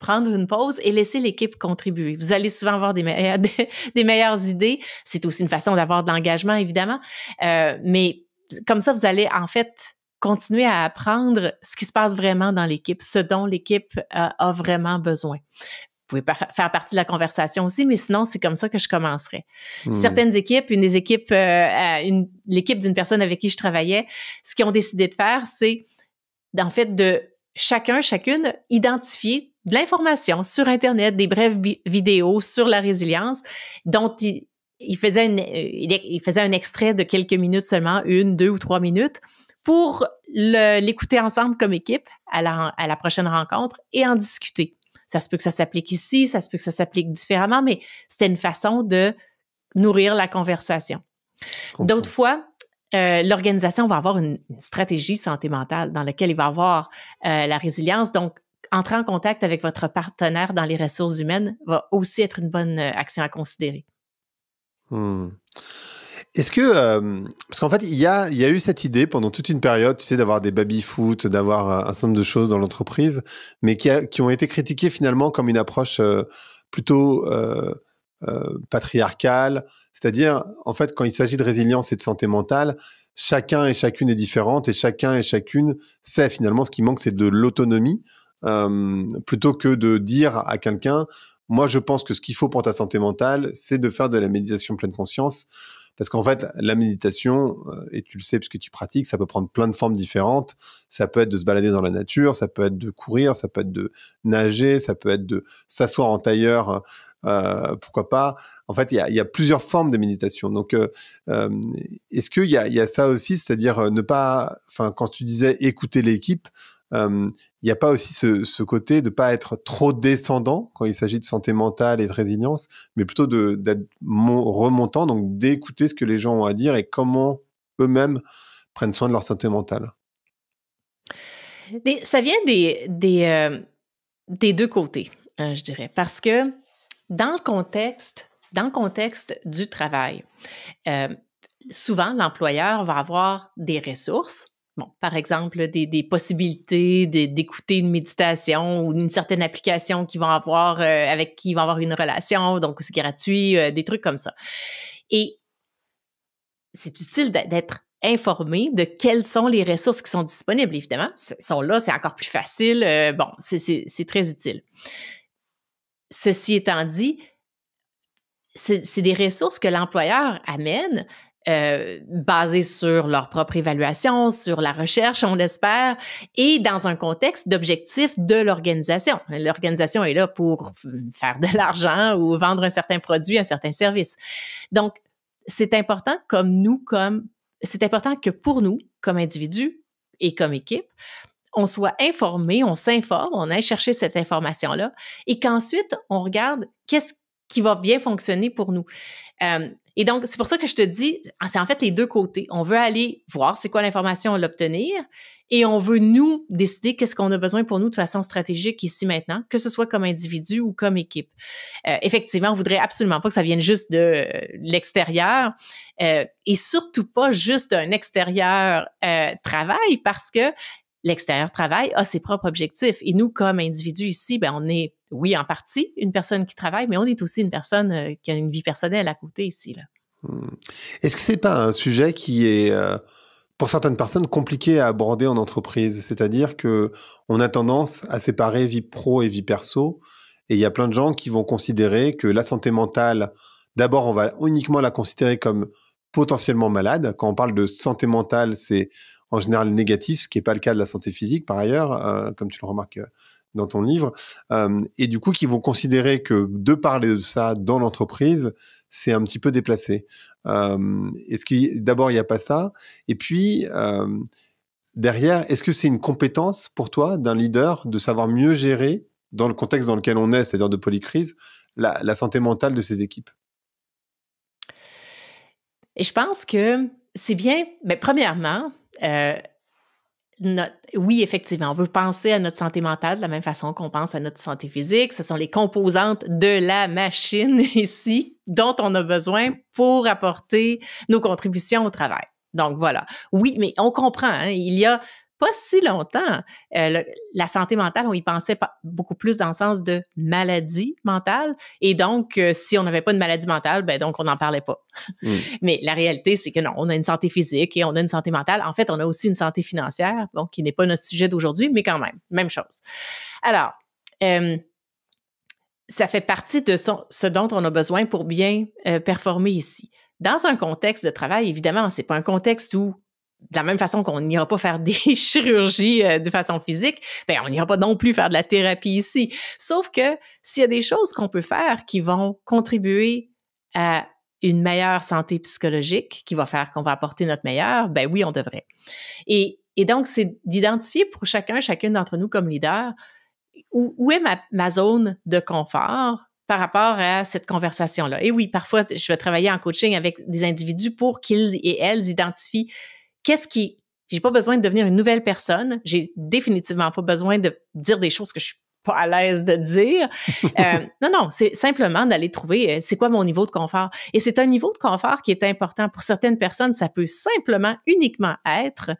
prendre une pause et laisser l'équipe contribuer. Vous allez souvent avoir des, meilleures, des, meilleures idées. C'est aussi une façon d'avoir de l'engagement, évidemment. Euh, mais comme ça, vous allez en fait continuer à apprendre ce qui se passe vraiment dans l'équipe, ce dont l'équipe euh, a vraiment besoin. Vous pouvez faire partie de la conversation aussi, mais sinon, c'est comme ça que je commencerai. Hmm. Certaines équipes, une des équipes, euh, euh, l'équipe d'une personne avec qui je travaillais, ce qu'ils ont décidé de faire, c'est en fait de chacun, chacune, identifier de l'information sur Internet, des brèves vidéos sur la résilience, dont il, faisait, il faisait un extrait de quelques minutes seulement, une, deux ou trois minutes, pour l'écouter ensemble comme équipe à la, prochaine rencontre et en discuter. Ça se peut que ça s'applique ici, ça se peut que ça s'applique différemment, mais c'est une façon de nourrir la conversation. D'autres fois, euh, l'organisation va avoir une, stratégie santé mentale dans laquelle il va avoir euh, la résilience. Donc, entrer en contact avec votre partenaire dans les ressources humaines va aussi être une bonne euh, action à considérer. Hmm. Est-ce que euh, parce qu'en fait il y a il y a eu cette idée pendant toute une période, tu sais, d'avoir des baby foot, d'avoir euh, un certain nombre de choses dans l'entreprise, mais qui, a, qui ont été critiquées finalement comme une approche euh, plutôt euh, patriarcale, c'est-à-dire en fait quand il s'agit de résilience et de santé mentale, chacun et chacune est différente et chacun et chacune sait finalement ce qui manque, c'est de l'autonomie. plutôt que de dire à quelqu'un, moi je pense que ce qu'il faut pour ta santé mentale, c'est de faire de la méditation pleine conscience. Parce qu'en fait, la méditation, euh, et tu le sais puisque tu pratiques, ça peut prendre plein de formes différentes. Ça peut être de se balader dans la nature, ça peut être de courir, ça peut être de nager, ça peut être de s'asseoir en tailleur, euh, pourquoi pas. En fait, il y a, plusieurs formes de méditation. Donc, euh, est-ce qu'il y a, y a ça aussi, c'est-à-dire ne pas, enfin, quand tu disais écouter l'équipe, il euh, n'y a pas aussi ce, côté de ne pas être trop descendant quand il s'agit de santé mentale et de résilience, mais plutôt d'être remontant, donc d'écouter ce que les gens ont à dire et comment eux-mêmes prennent soin de leur santé mentale. ça vient des, euh, deux côtés, hein, je dirais, parce que dans le contexte, dans le contexte du travail, euh, souvent l'employeur va avoir des ressources Bon, par exemple, des, des possibilités d'écouter une méditation ou une certaine application qu'ils vont avoir euh, avec qui ils vont avoir une relation, donc c'est gratuit, euh, des trucs comme ça. Et c'est utile d'être informé de quelles sont les ressources qui sont disponibles, évidemment. Elles sont là, c'est encore plus facile. Euh, bon, c'est très utile. Ceci étant dit, c'est des ressources que l'employeur amène, euh, basées sur leur propre évaluation, sur la recherche, on l'espère, et dans un contexte d'objectif de l'organisation. L'organisation est là pour faire de l'argent ou vendre un certain produit, un certain service. Donc, c'est important comme nous, comme c'est important que pour nous, comme individus et comme équipe, on soit informé, on s'informe, on aille chercher cette information-là et qu'ensuite, on regarde qu'est-ce qui va bien fonctionner pour nous. Euh, et donc, c'est pour ça que je te dis, c'est en fait les deux côtés. On veut aller voir c'est quoi l'information, l'obtenir, et on veut nous décider qu'est-ce qu'on a besoin pour nous de façon stratégique ici maintenant, que ce soit comme individu ou comme équipe. Euh, effectivement, on voudrait absolument pas que ça vienne juste de euh, l'extérieur euh, et surtout pas juste d'un extérieur travail parce que l'extérieur travail a ses propres objectifs et nous comme individus ici, ben on est oui, en partie, une personne qui travaille, mais on est aussi une personne euh, qui a une vie personnelle à côté ici. Là. Hmm. Est-ce que ce n'est pas un sujet qui est euh, pour certaines personnes compliqué à aborder en entreprise C'est-à-dire que on a tendance à séparer vie pro et vie perso, et il y a plein de gens qui vont considérer que la santé mentale, d'abord, on va uniquement la considérer comme potentiellement malade. Quand on parle de santé mentale, c'est en général négatif, ce qui n'est pas le cas de la santé physique par ailleurs, euh, comme tu le remarques dans ton livre, euh, et du coup qui vont considérer que de parler de ça dans l'entreprise, c'est un petit peu déplacé. Euh, est-ce que d'abord il n'y a pas ça, et puis euh, derrière, est-ce que c'est une compétence pour toi d'un leader de savoir mieux gérer dans le contexte dans lequel on est, c'est-à-dire de polycrise, la, santé mentale de ses équipes Et je pense que c'est bien, mais ben, premièrement oui, effectivement, on veut penser à notre santé mentale de la même façon qu'on pense à notre santé physique. Ce sont les composantes de la machine ici dont on a besoin pour apporter nos contributions au travail. Donc voilà. Oui, mais on comprend. Hein, il y a pas si longtemps. Euh, la santé mentale, on y pensait pas, beaucoup plus dans le sens de maladie mentale. Et donc, euh, si on n'avait pas de maladie mentale, ben donc on n'en parlait pas. Mm. Mais la réalité, c'est que non, on a une santé physique et on a une santé mentale. En fait, on a aussi une santé financière, donc qui n'est pas notre sujet d'aujourd'hui, mais quand même, même chose. Alors, euh, ça fait partie de ce dont on a besoin pour bien performer ici. Dans un contexte de travail, évidemment, c'est pas un contexte où de la même façon qu'on n'ira pas faire des chirurgies euh, de façon physique, ben on n'ira pas non plus faire de la thérapie ici. Sauf que s'il y a des choses qu'on peut faire qui vont contribuer à une meilleure santé psychologique, qui va faire qu'on va apporter notre meilleur, ben oui, on devrait. Et, donc, c'est d'identifier pour chacun, chacune d'entre nous comme leader, où, est ma, ma zone de confort par rapport à cette conversation-là. Et oui, parfois, je vais travailler en coaching avec des individus pour qu'ils et elles identifient Qu'est-ce qui, j'ai pas besoin de devenir une nouvelle personne. J'ai définitivement pas besoin de dire des choses que je suis pas à l'aise de dire. Euh, non, non, c'est simplement d'aller trouver euh, c'est quoi mon niveau de confort. Et c'est un niveau de confort qui est important. Pour certaines personnes, ça peut simplement, uniquement être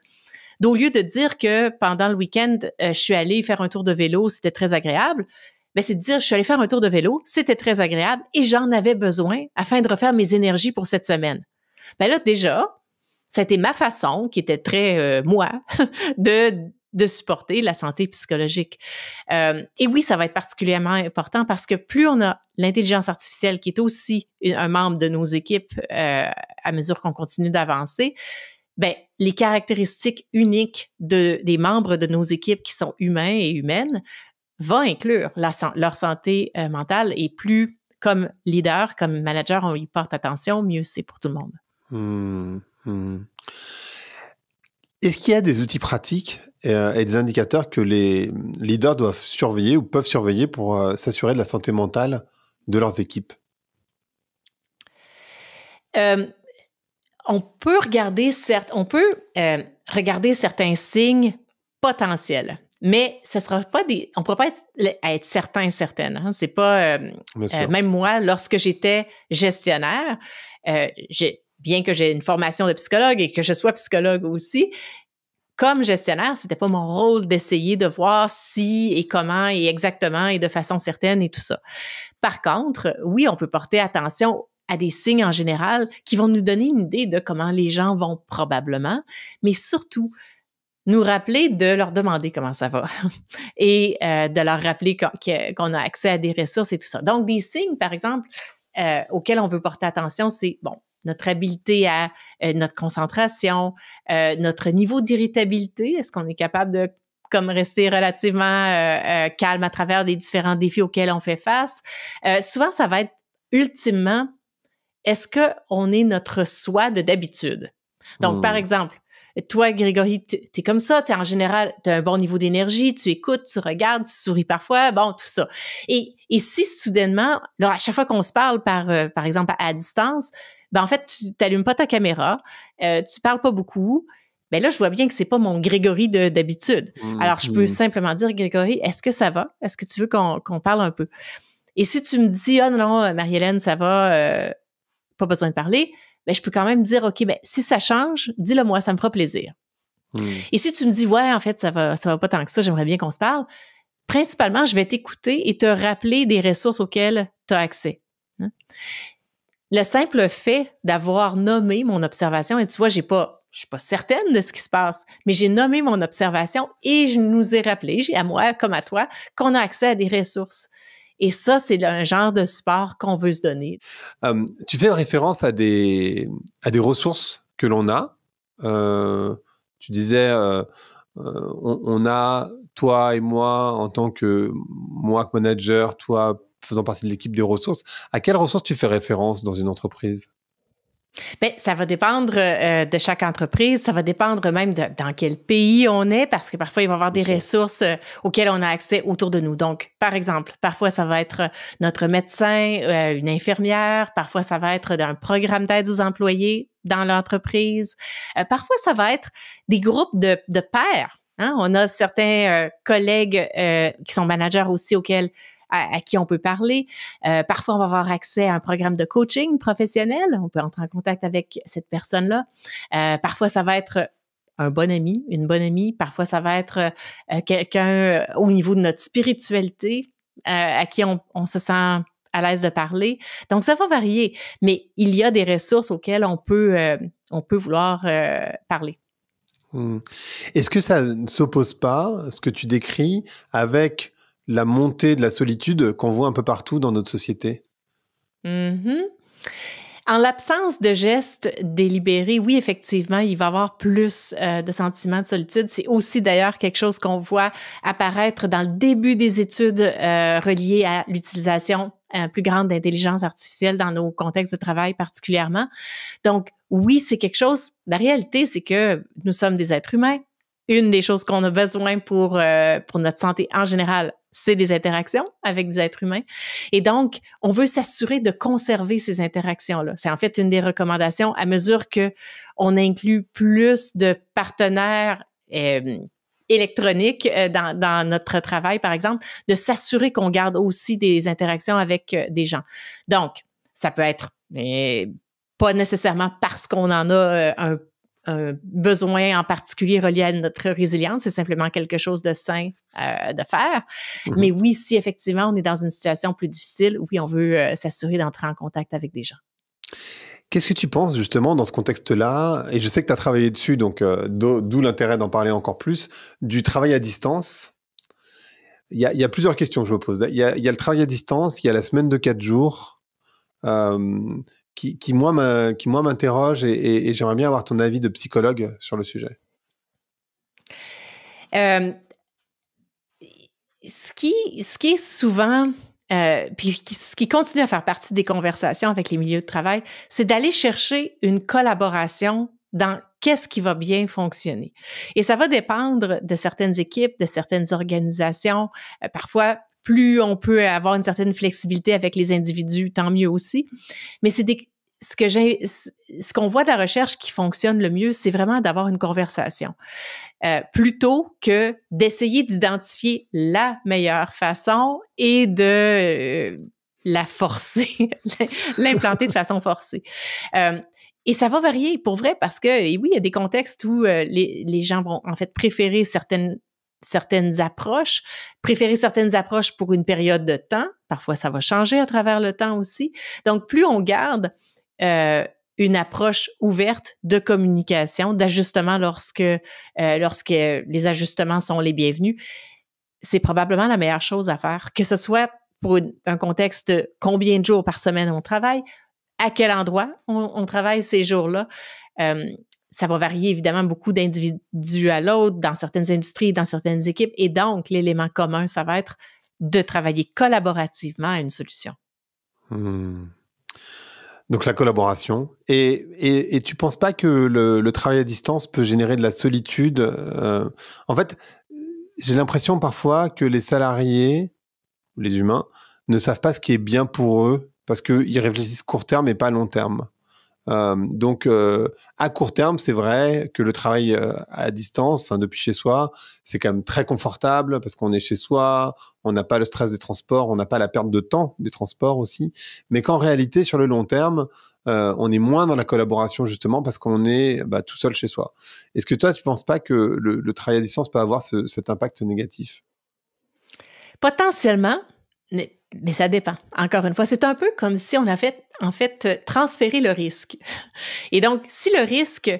d'au lieu de dire que pendant le week-end, euh, je suis allée faire un tour de vélo, c'était très agréable, mais ben, c'est de dire je suis allée faire un tour de vélo, c'était très agréable et j'en avais besoin afin de refaire mes énergies pour cette semaine. Ben là, déjà, c'était ma façon, qui était très euh, moi, de, supporter la santé psychologique. Euh, et oui, ça va être particulièrement important parce que plus on a l'intelligence artificielle qui est aussi un membre de nos équipes euh, à mesure qu'on continue d'avancer, ben, les caractéristiques uniques de, des membres de nos équipes qui sont humains et humaines vont inclure leur santé mentale et plus comme leader, comme manager, on y porte attention, mieux c'est pour tout le monde. Mmh. Hmm. Est-ce qu'il y a des outils pratiques euh, et, des indicateurs que les leaders doivent surveiller ou peuvent surveiller pour euh, s'assurer de la santé mentale de leurs équipes euh, On peut regarder certes, on peut regarder certains signes potentiels. Mais ça sera pas des, on ne pourra pas être, certain et certaine. Hein. C'est pas même moi lorsque j'étais gestionnaire, j'ai bien que j'ai une formation de psychologue et que je sois psychologue aussi, comme gestionnaire, c'était pas mon rôle d'essayer de voir si et comment et exactement et de façon certaine et tout ça. Par contre, oui, on peut porter attention à des signes en général qui vont nous donner une idée de comment les gens vont probablement, mais surtout nous rappeler de leur demander comment ça va et euh, de leur rappeler qu'on a accès à des ressources et tout ça. Donc, des signes, par exemple, euh, auxquels on veut porter attention, c'est, bon, notre habileté à euh, notre concentration, euh, notre niveau d'irritabilité. Est-ce qu'on est capable de comme rester relativement euh, calme à travers les différents défis auxquels on fait face? souvent, ça va être ultimement, est-ce qu'on est notre soi de d'habitude? Donc, par mmh. exemple, toi, Grégory, t'es comme ça, t'es en général, t'as un bon niveau d'énergie, tu écoutes, tu regardes, tu souris parfois, bon, tout ça. Et, et si soudainement, à chaque fois qu'on se parle par, par exemple, à, à distance, ben en fait, tu n'allumes pas ta caméra, tu euh, tu parles pas beaucoup. Ben là, je vois bien que c'est pas mon Grégory d'habitude. Alors, je peux mm-hmm. simplement dire, Grégory, est-ce que ça va? Est-ce que tu veux qu'on parle un peu? Et si tu me dis, ah non, Marie-Hélène, ça va, euh, pas besoin de parler, ben, je peux quand même dire, OK, ben, si ça change, dis-le moi, ça me fera plaisir. Mm. Et si tu me dis, ouais, en fait, ça va, ça va pas tant que ça, j'aimerais bien qu'on se parle, principalement, je vais t'écouter et te rappeler des ressources auxquelles tu as accès. Hein le simple fait d'avoir nommé mon observation, et tu vois, j'ai pas, je suis pas certaine de ce qui se passe, mais j'ai nommé mon observation et je nous ai rappelé, j'ai à moi comme à toi, qu'on a accès à des ressources. Et ça, c'est un genre de support qu'on veut se donner. Euh, tu fais référence à des, à des ressources que l'on a. Euh, tu disais, euh, on, a, toi et moi, en tant que moi manager, toi faisant partie de l'équipe des ressources. À quelles ressources tu fais référence dans une entreprise Bien, ça va dépendre euh, de chaque entreprise, ça va dépendre même dans quel pays on est, parce que parfois, il va y avoir des ressources euh, auxquelles on a accès autour de nous. Donc, par exemple, parfois, ça va être euh, notre médecin, une infirmière, parfois, ça va être d'un programme d'aide aux employés dans l'entreprise, parfois, ça va être des groupes de, de pairs. Hein. On a certains collègues qui sont managers aussi auxquels à, à, qui on peut parler. Euh, parfois, on va avoir accès à un programme de coaching professionnel. On peut entrer en contact avec cette personne-là. Euh, parfois, ça va être un bon ami, une bonne amie. Parfois, ça va être euh, quelqu'un euh, au niveau de notre spiritualité euh, à qui on, on se sent à l'aise de parler. Donc, ça va varier, mais il y a des ressources auxquelles on peut, on peut vouloir euh, parler. Hmm. Est-ce que ça ne s'oppose pas, ce que tu décris, avec la montée de la solitude qu'on voit un peu partout dans notre société. Mm-hmm. En l'absence de gestes délibérés, oui, effectivement, il va y avoir plus euh, de sentiments de solitude. C'est aussi d'ailleurs quelque chose qu'on voit apparaître dans le début des études euh, reliées à l'utilisation euh, plus grande d'intelligence artificielle dans nos contextes de travail particulièrement. Donc, oui, c'est quelque chose. La réalité, c'est que nous sommes des êtres humains une des choses qu'on a besoin pour, euh, pour notre santé en général, c'est des interactions avec des êtres humains. Et donc, on veut s'assurer de conserver ces interactions-là. C'est en fait une des recommandations à mesure que on inclut plus de partenaires euh, électroniques euh, dans, dans, notre travail, par exemple, de s'assurer qu'on garde aussi des interactions avec des gens. Donc, ça peut être mais pas nécessairement parce qu'on en a un un besoin en particulier relié à notre résilience, c'est simplement quelque chose de sain euh, de faire. Mhm. Mais oui, si effectivement on est dans une situation plus difficile, oui, on veut euh, s'assurer d'entrer en contact avec des gens. Qu'est-ce que tu penses justement dans ce contexte-là Et je sais que tu as travaillé dessus, donc euh, d'où l'intérêt d'en parler encore plus, du travail à distance. Il y, a, plusieurs questions que je me pose. Il y, a, le travail à distance, il y a la semaine de quatre jours qui, qui moi m'interroge et, j'aimerais bien avoir ton avis de psychologue sur le sujet. Euh, ce, qui, ce qui est souvent, euh, puis ce qui continue à faire partie des conversations avec les milieux de travail, c'est d'aller chercher une collaboration dans qu'est-ce qui va bien fonctionner. Et ça va dépendre de certaines équipes, de certaines organisations. Euh, parfois, plus on peut avoir une certaine flexibilité avec les individus, tant mieux aussi. Mais c'est ce que j'ai, ce qu'on voit de la recherche qui fonctionne le mieux, c'est vraiment d'avoir une conversation euh, plutôt que d'essayer d'identifier la meilleure façon et de euh, la forcer, l'implanter de façon forcée. Euh, et ça va varier pour vrai parce que, oui, il y a des contextes où les gens vont en fait préférer certaines certaines approches, préférer certaines approches pour une période de temps. Parfois, ça va changer à travers le temps aussi. Donc, plus on garde euh, une approche ouverte de communication, d'ajustement lorsque, euh, lorsque les ajustements sont les bienvenus, c'est probablement la meilleure chose à faire, que ce soit pour un contexte combien de jours par semaine on travaille, à quel endroit on, travaille ces jours-là. Euh, ça va varier évidemment beaucoup d'individu à l'autre, dans certaines industries, dans certaines équipes. Et donc, l'élément commun, ça va être de travailler collaborativement à une solution. Hmm. Donc la collaboration. Et, et, tu ne penses pas que le, travail à distance peut générer de la solitude euh, En fait, j'ai l'impression parfois que les salariés, les humains, ne savent pas ce qui est bien pour eux parce qu'ils réfléchissent court terme et pas long terme. Euh, donc, euh, à court terme, c'est vrai que le travail euh, à distance, enfin depuis chez soi, c'est quand même très confortable parce qu'on est chez soi, on n'a pas le stress des transports, on n'a pas la perte de temps des transports aussi, mais qu'en réalité, sur le long terme, on est moins dans la collaboration justement parce qu'on est bah, tout seul chez soi. Est-ce que toi, tu ne penses pas que le, travail à distance peut avoir cet impact négatif Potentiellement, mais mais ça dépend. Encore une fois, c'est un peu comme si on avait en fait transféré le risque. Et donc, si le risque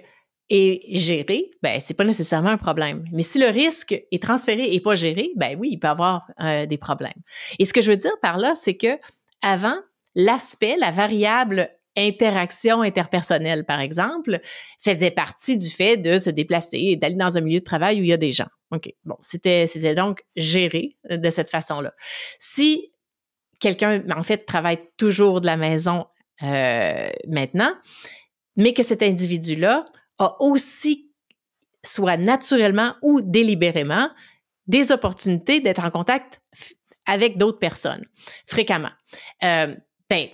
est géré, ben c'est pas nécessairement un problème. Mais si le risque est transféré et pas géré, ben oui, il peut avoir euh, des problèmes. Et ce que je veux dire par là, c'est que avant l'aspect, la variable interaction interpersonnelle, par exemple, faisait partie du fait de se déplacer et d'aller dans un milieu de travail où il y a des gens. OK. Bon, c'était, c'était donc géré euh, de cette façon-là. Si quelqu'un, ben, en fait, travaille toujours de la maison euh, maintenant, mais que cet individu-là a aussi, soit naturellement ou délibérément, des opportunités d'être en contact avec d'autres personnes fréquemment. Euh, ben,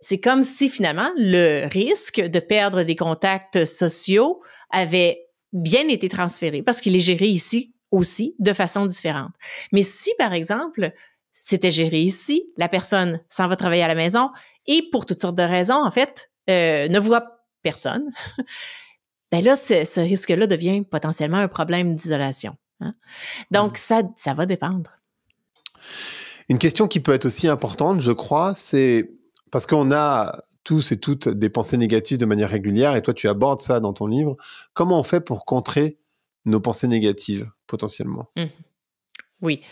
c'est comme si finalement le risque de perdre des contacts sociaux avait bien été transféré parce qu'il est géré ici aussi de façon différente. Mais si, par exemple, c'était géré ici, la personne s'en va travailler à la maison et pour toutes sortes de raisons, en fait, euh, ne voit personne, ben là, ce, risque-là devient potentiellement un problème d'isolation. Hein. Donc, mmh. ça, ça va dépendre. Une question qui peut être aussi importante, je crois, c'est parce qu'on a tous et toutes des pensées négatives de manière régulière, et toi tu abordes ça dans ton livre, comment on fait pour contrer nos pensées négatives potentiellement mmh. Oui.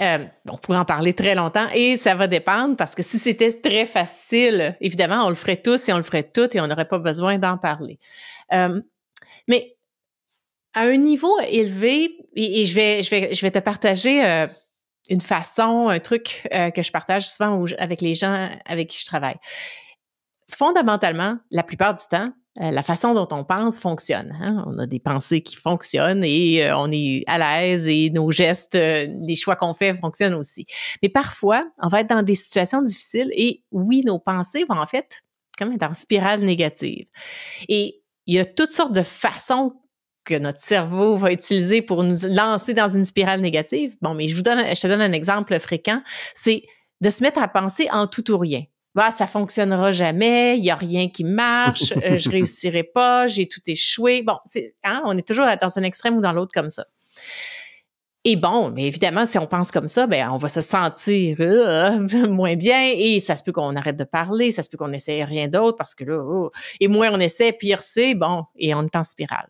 Euh, on pourrait en parler très longtemps et ça va dépendre parce que si c'était très facile, évidemment, on le ferait tous et on le ferait toutes et on n'aurait pas besoin d'en parler. Euh, mais à un niveau élevé, et, je, vais, je, vais, je vais te partager euh, une façon, un truc que je partage souvent avec les gens avec qui je travaille. Fondamentalement, la plupart du temps, euh, la façon dont on pense fonctionne. Hein. On a des pensées qui fonctionnent et euh, on est à l'aise et nos gestes, euh, les choix qu'on fait fonctionnent aussi. Mais parfois, on va être dans des situations difficiles et oui, nos pensées vont en fait comme être en spirale négative. Et il y a toutes sortes de façons que notre cerveau va utiliser pour nous lancer dans une spirale négative. Bon, mais je vous donne, je te donne un exemple fréquent, c'est de se mettre à penser en tout ou rien bah ça fonctionnera jamais, il n'y a rien qui marche, euh, je je réussirai pas, j'ai tout échoué. Bon, hein, on est toujours dans un extrême ou dans l'autre comme ça. Et bon, mais évidemment, si on pense comme ça, ben on va se sentir euh, moins bien et ça se peut qu'on arrête de parler, ça se peut qu'on essaie rien d'autre parce que là, oh, et moins on essaie, pire c'est, bon, et on est en spirale.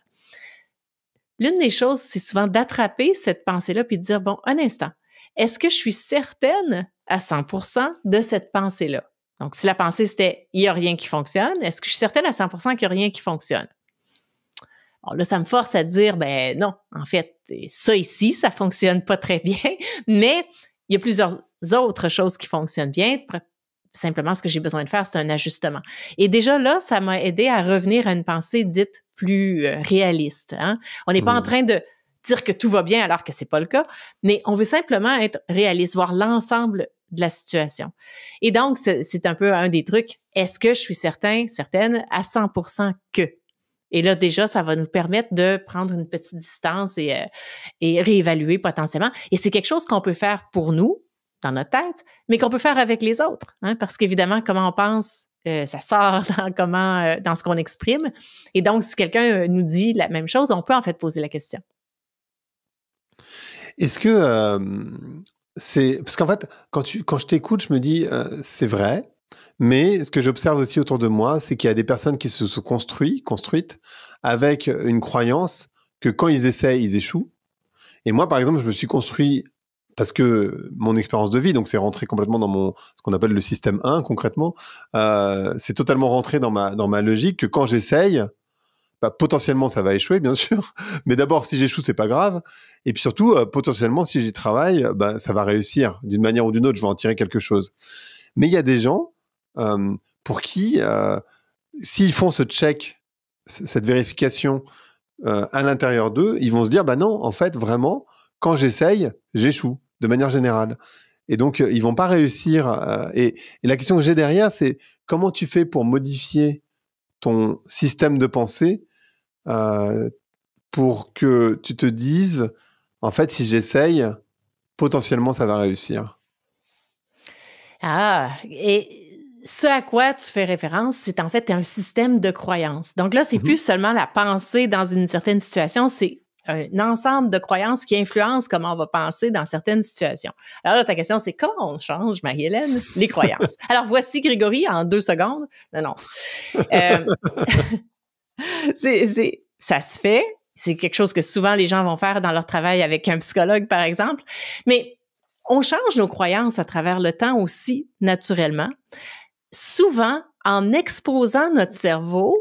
L'une des choses, c'est souvent d'attraper cette pensée-là puis de dire, bon, un instant, est-ce que je suis certaine à 100% de cette pensée-là? Donc, si la pensée, c'était il n'y a rien qui fonctionne, est-ce que je suis certaine à 100 qu'il n'y a rien qui fonctionne? Alors là, ça me force à dire, ben non, en fait, ça ici, ça ne fonctionne pas très bien, mais il y a plusieurs autres choses qui fonctionnent bien. Simplement, ce que j'ai besoin de faire, c'est un ajustement. Et déjà là, ça m'a aidé à revenir à une pensée dite plus euh, réaliste. Hein. On n'est pas en mmh. train de dire que tout va bien alors que c'est pas le cas, mais on veut simplement être réaliste, voir l'ensemble de la situation. Et donc, c'est un peu un des trucs. Est-ce que je suis certain, certaine à 100% que? Et là, déjà, ça va nous permettre de prendre une petite distance et, euh, et réévaluer potentiellement. Et c'est quelque chose qu'on peut faire pour nous, dans notre tête, mais qu'on peut faire avec les autres. Hein, parce qu'évidemment, comment on pense, euh, ça sort dans comment, euh, dans ce qu'on exprime. Et donc, si quelqu'un nous dit la même chose, on peut en fait poser la question. Est-ce que c'est parce qu'en fait, quand tu quand je t'écoute, je me dis c'est vrai, mais ce que j'observe aussi autour de moi, c'est qu'il y a des personnes qui se sont construites, construites avec une croyance que quand ils essaient, ils échouent. Et moi, par exemple, je me suis construit parce que mon expérience de vie, donc c'est rentré complètement dans mon ce qu'on appelle le système 1 concrètement, c'est totalement rentré dans ma dans ma logique que quand j'essaye, potentiellement ça va échouer bien sûr, mais d'abord si j'échoue c'est pas grave, et puis surtout euh, potentiellement si j'y travaille, bah, ça va réussir d'une manière ou d'une autre, je vais en tirer quelque chose. Mais il y a des gens euh, pour qui euh, s'ils font ce check, cette vérification à l'intérieur d'eux, ils vont se dire bah non en fait vraiment quand j'essaye j'échoue de manière générale. Et donc, ils vont pas réussir. et, la question que j'ai derrière, c'est comment tu fais pour modifier ton système de pensée euh, pour que tu te dises, en fait, si j'essaye, potentiellement, ça va réussir. Ah, et ce à quoi tu fais référence, c'est en fait un système de croyances. Donc là, c'est mhm. plus seulement la pensée dans une certaine situation, c'est un ensemble de croyances qui influencent comment on va penser dans certaines situations. Alors là, ta question, c'est comment on change, Marie-Hélène, les croyances? Alors voici Grégory en deux secondes. Non, non. Euh, c'est, ça se fait. C'est quelque chose que souvent les gens vont faire dans leur travail avec un psychologue, par exemple. Mais on change nos croyances à travers le temps aussi, naturellement. Souvent, en exposant notre cerveau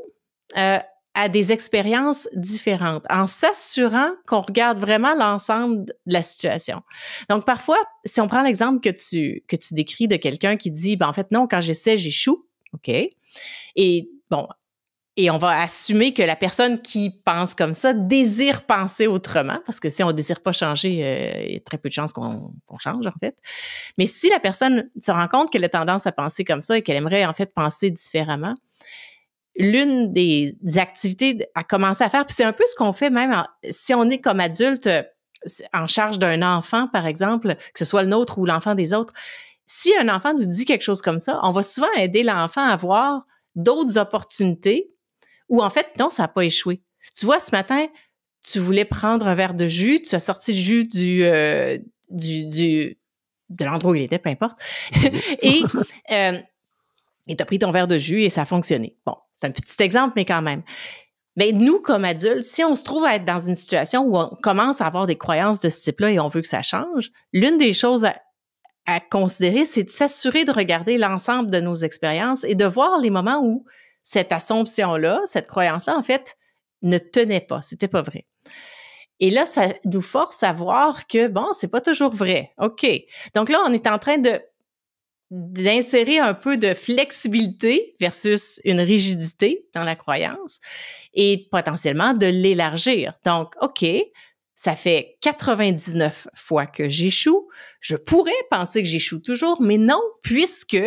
euh, à des expériences différentes, en s'assurant qu'on regarde vraiment l'ensemble de la situation. Donc parfois, si on prend l'exemple que tu que tu décris de quelqu'un qui dit, ben en fait non, quand j'essaie, j'échoue, ok. Et bon, et on va assumer que la personne qui pense comme ça désire penser autrement, parce que si on ne désire pas changer, euh, il y a très peu de chances qu'on change, en fait. Mais si la personne se rend compte qu'elle a tendance à penser comme ça et qu'elle aimerait, en fait, penser différemment, l'une des, activités à commencer à faire, puis c'est un peu ce qu'on fait même si on est comme adulte euh, en charge d'un enfant, par exemple, que ce soit le nôtre ou l'enfant des autres, si un enfant nous dit quelque chose comme ça, on va souvent aider l'enfant à voir d'autres opportunités ou en fait, non, ça n'a pas échoué. Tu vois, ce matin, tu voulais prendre un verre de jus, tu as sorti le jus du, euh, de l'endroit où il était, peu importe. Mhm. et euh, tu as pris ton verre de jus et ça a fonctionné. Bon, c'est un petit exemple, mais quand même. Mais ben, nous, comme adultes, si on se trouve à être dans une situation où on commence à avoir des croyances de ce type-là et on veut que ça change, l'une des choses à considérer, c'est de s'assurer de regarder l'ensemble de nos expériences et de voir les moments où cette assomption-là, cette croyance-là, en fait, ne tenait pas. C'était pas vrai. Et là, ça nous force à voir que, bon, c'est pas toujours vrai. OK. Donc là, on est en train de d'insérer un peu de flexibilité versus une rigidité dans la croyance et potentiellement de l'élargir. Donc, OK, ça fait 99 fois que j'échoue. Je pourrais penser que j'échoue toujours, mais non, puisque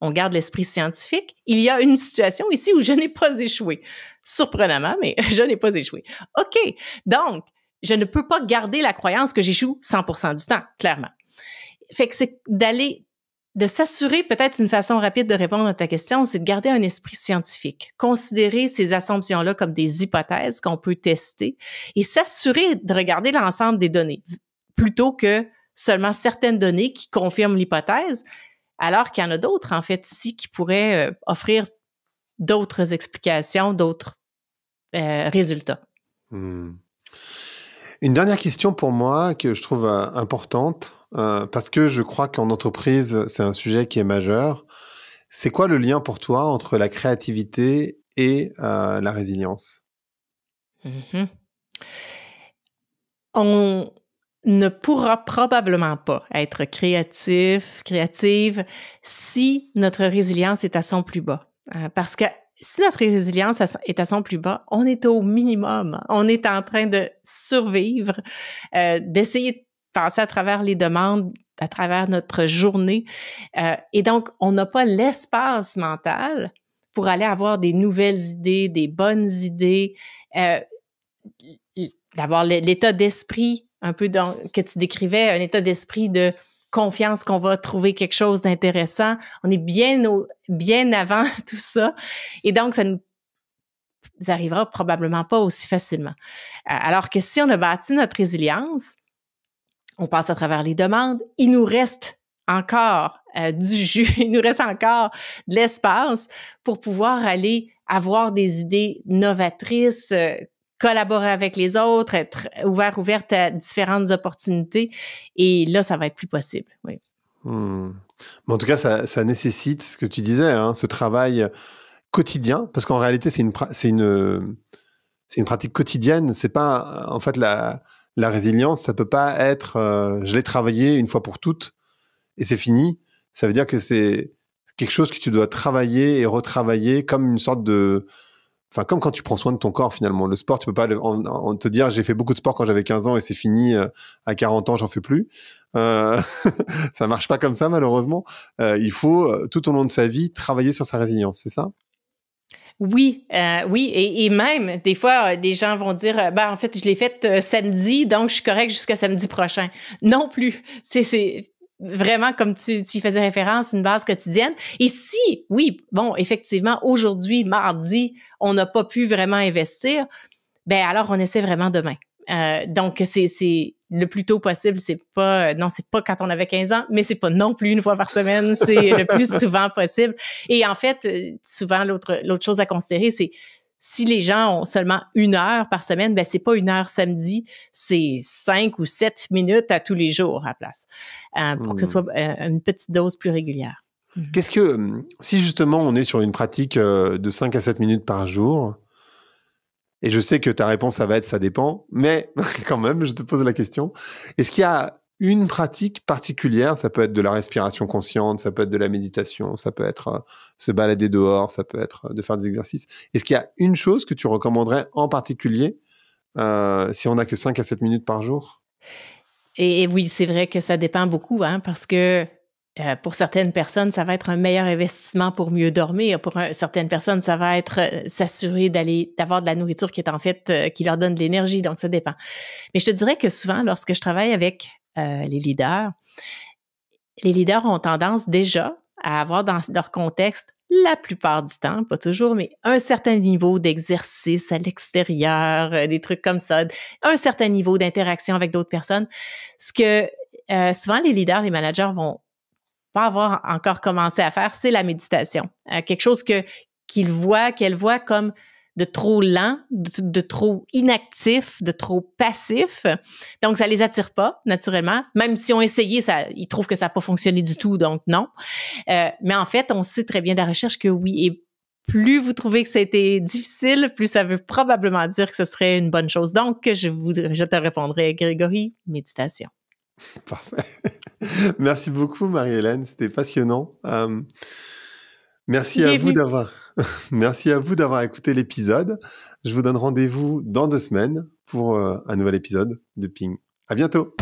on garde l'esprit scientifique, il y a une situation ici où je n'ai pas échoué. Surprenamment, mais je n'ai pas échoué. OK, donc, je ne peux pas garder la croyance que j'échoue 100 du temps, clairement. Fait que c'est d'aller, de s'assurer, peut-être une façon rapide de répondre à ta question, c'est de garder un esprit scientifique, considérer ces assumptions-là comme des hypothèses qu'on peut tester et s'assurer de regarder l'ensemble des données plutôt que seulement certaines données qui confirment l'hypothèse, alors qu'il y en a d'autres, en fait, ici, qui pourraient euh, offrir d'autres explications, d'autres euh, résultats. Hmm. Une dernière question pour moi que je trouve euh, importante, parce que je crois qu'en entreprise, c'est un sujet qui est majeur. C'est quoi le lien pour toi entre la créativité et la résilience? Mm-hmm. On, ne pourra probablement pas être créatif, créative, si notre résilience est à son plus bas. Euh, parce que si notre résilience est à son plus bas, on est au minimum. On est en train de survivre, euh, d'essayer de penser à travers les demandes, à travers notre journée. Euh, et donc, on n'a pas l'espace mental pour aller avoir des nouvelles idées, des bonnes idées, d'avoir l'état d'esprit un peu dans, que tu décrivais, un état d'esprit de confiance qu'on va trouver quelque chose d'intéressant. On est bien, au, bien avant tout ça. Et donc, ça nous arrivera probablement pas aussi facilement. Alors que si on a bâti notre résilience, on passe à travers les demandes, il nous reste encore euh, du jus, il nous reste encore de l'espace pour pouvoir aller avoir des idées novatrices, euh, collaborer avec les autres, être ouvert, ouverte à différentes opportunités. Et là, ça va être plus possible. Hmm. en tout cas, ça, nécessite ce que tu disais, hein, ce travail euh, quotidien, parce qu'en réalité, c'est une, une, euh, c'est une pratique quotidienne. C'est pas, euh, en fait, la, résilience, ça peut pas être, je l'ai travaillé une fois pour toutes et c'est fini. Ça veut dire que c'est quelque chose que tu dois travailler et retravailler comme une sorte de, Enfin, comme quand tu prends soin de ton corps finalement. Le sport, tu peux pas te dire j'ai fait beaucoup de sport quand j'avais 15 ans et c'est fini. Euh, à 40 ans, j'en fais plus. Euh, ça marche pas comme ça malheureusement. Euh, il faut euh, tout au long de sa vie travailler sur sa résilience, c'est ça oui, euh, oui, et, même des fois, des gens vont dire, bah en fait, je l'ai fait samedi, donc je suis correct jusqu'à samedi prochain. Non plus, c'est vraiment, comme tu, tu faisais référence, une base quotidienne. Et si, oui, bon, effectivement, aujourd'hui, mardi, on n'a pas pu vraiment investir, ben alors on essaie vraiment demain. Euh, donc, c'est le plus tôt possible. C'est pas, non, c'est pas quand on avait 15 ans, mais c'est pas non plus une fois par semaine. C'est le plus souvent possible. Et en fait, euh, souvent, l'autre, l'autre chose à considérer, c'est si les gens ont seulement une heure par semaine, ben c'est pas une heure samedi, c'est cinq ou sept minutes à tous les jours à place, euh, pour que ce hmm. soit euh, une petite dose plus régulière. Mhm. Qu'est-ce que, hmm, si justement on est sur une pratique euh, de cinq à sept minutes par jour, et je sais que ta réponse, ça va être ça dépend, mais quand même, je te pose la question, est-ce qu'il y a une pratique particulière. Ça peut être de la respiration consciente, ça peut être de la méditation, ça peut être euh, se balader dehors, ça peut être euh, de faire des exercices. Est-ce qu'il y a une chose que tu recommanderais en particulier euh, si on n'a que 5 à 7 minutes par jour et, oui, c'est vrai que ça dépend beaucoup, hein, parce que pour certaines personnes, ça va être un meilleur investissement pour mieux dormir. Pour certaines personnes, ça va être s'assurer d'aller d'avoir de la nourriture qui est en fait qui leur donne de l'énergie. Donc ça dépend. Mais je te dirais que souvent, lorsque je travaille avec euh, les leaders, les leaders ont tendance déjà à avoir dans leur contexte la plupart du temps, pas toujours, mais un certain niveau d'exercice à l'extérieur, euh, des trucs comme ça, un certain niveau d'interaction avec d'autres personnes. Ce que euh, souvent les leaders, les managers vont pas avoir encore commencé à faire, c'est la méditation. quelque chose que qu'ils voient, qu'elles voient comme de trop lent, de, trop inactif, de trop passif. Donc, ça les attire pas, naturellement. Même si on essayé, ça, ils trouvent que ça n'a pas fonctionné du tout, donc non. Euh, mais en fait, on sait très bien de la recherche que oui, et plus vous trouvez que ça c'était difficile, plus ça veut probablement dire que ce serait une bonne chose. Donc, je, je te répondrai, Grégory, méditation. Parfait. Merci beaucoup, Marie-Hélène. C'était passionnant. Euh, merci à vous d'avoir Merci à vous d'avoir écouté l'épisode. Je vous donne rendez-vous dans deux semaines pour euh, un nouvel épisode de Ping. À bientôt!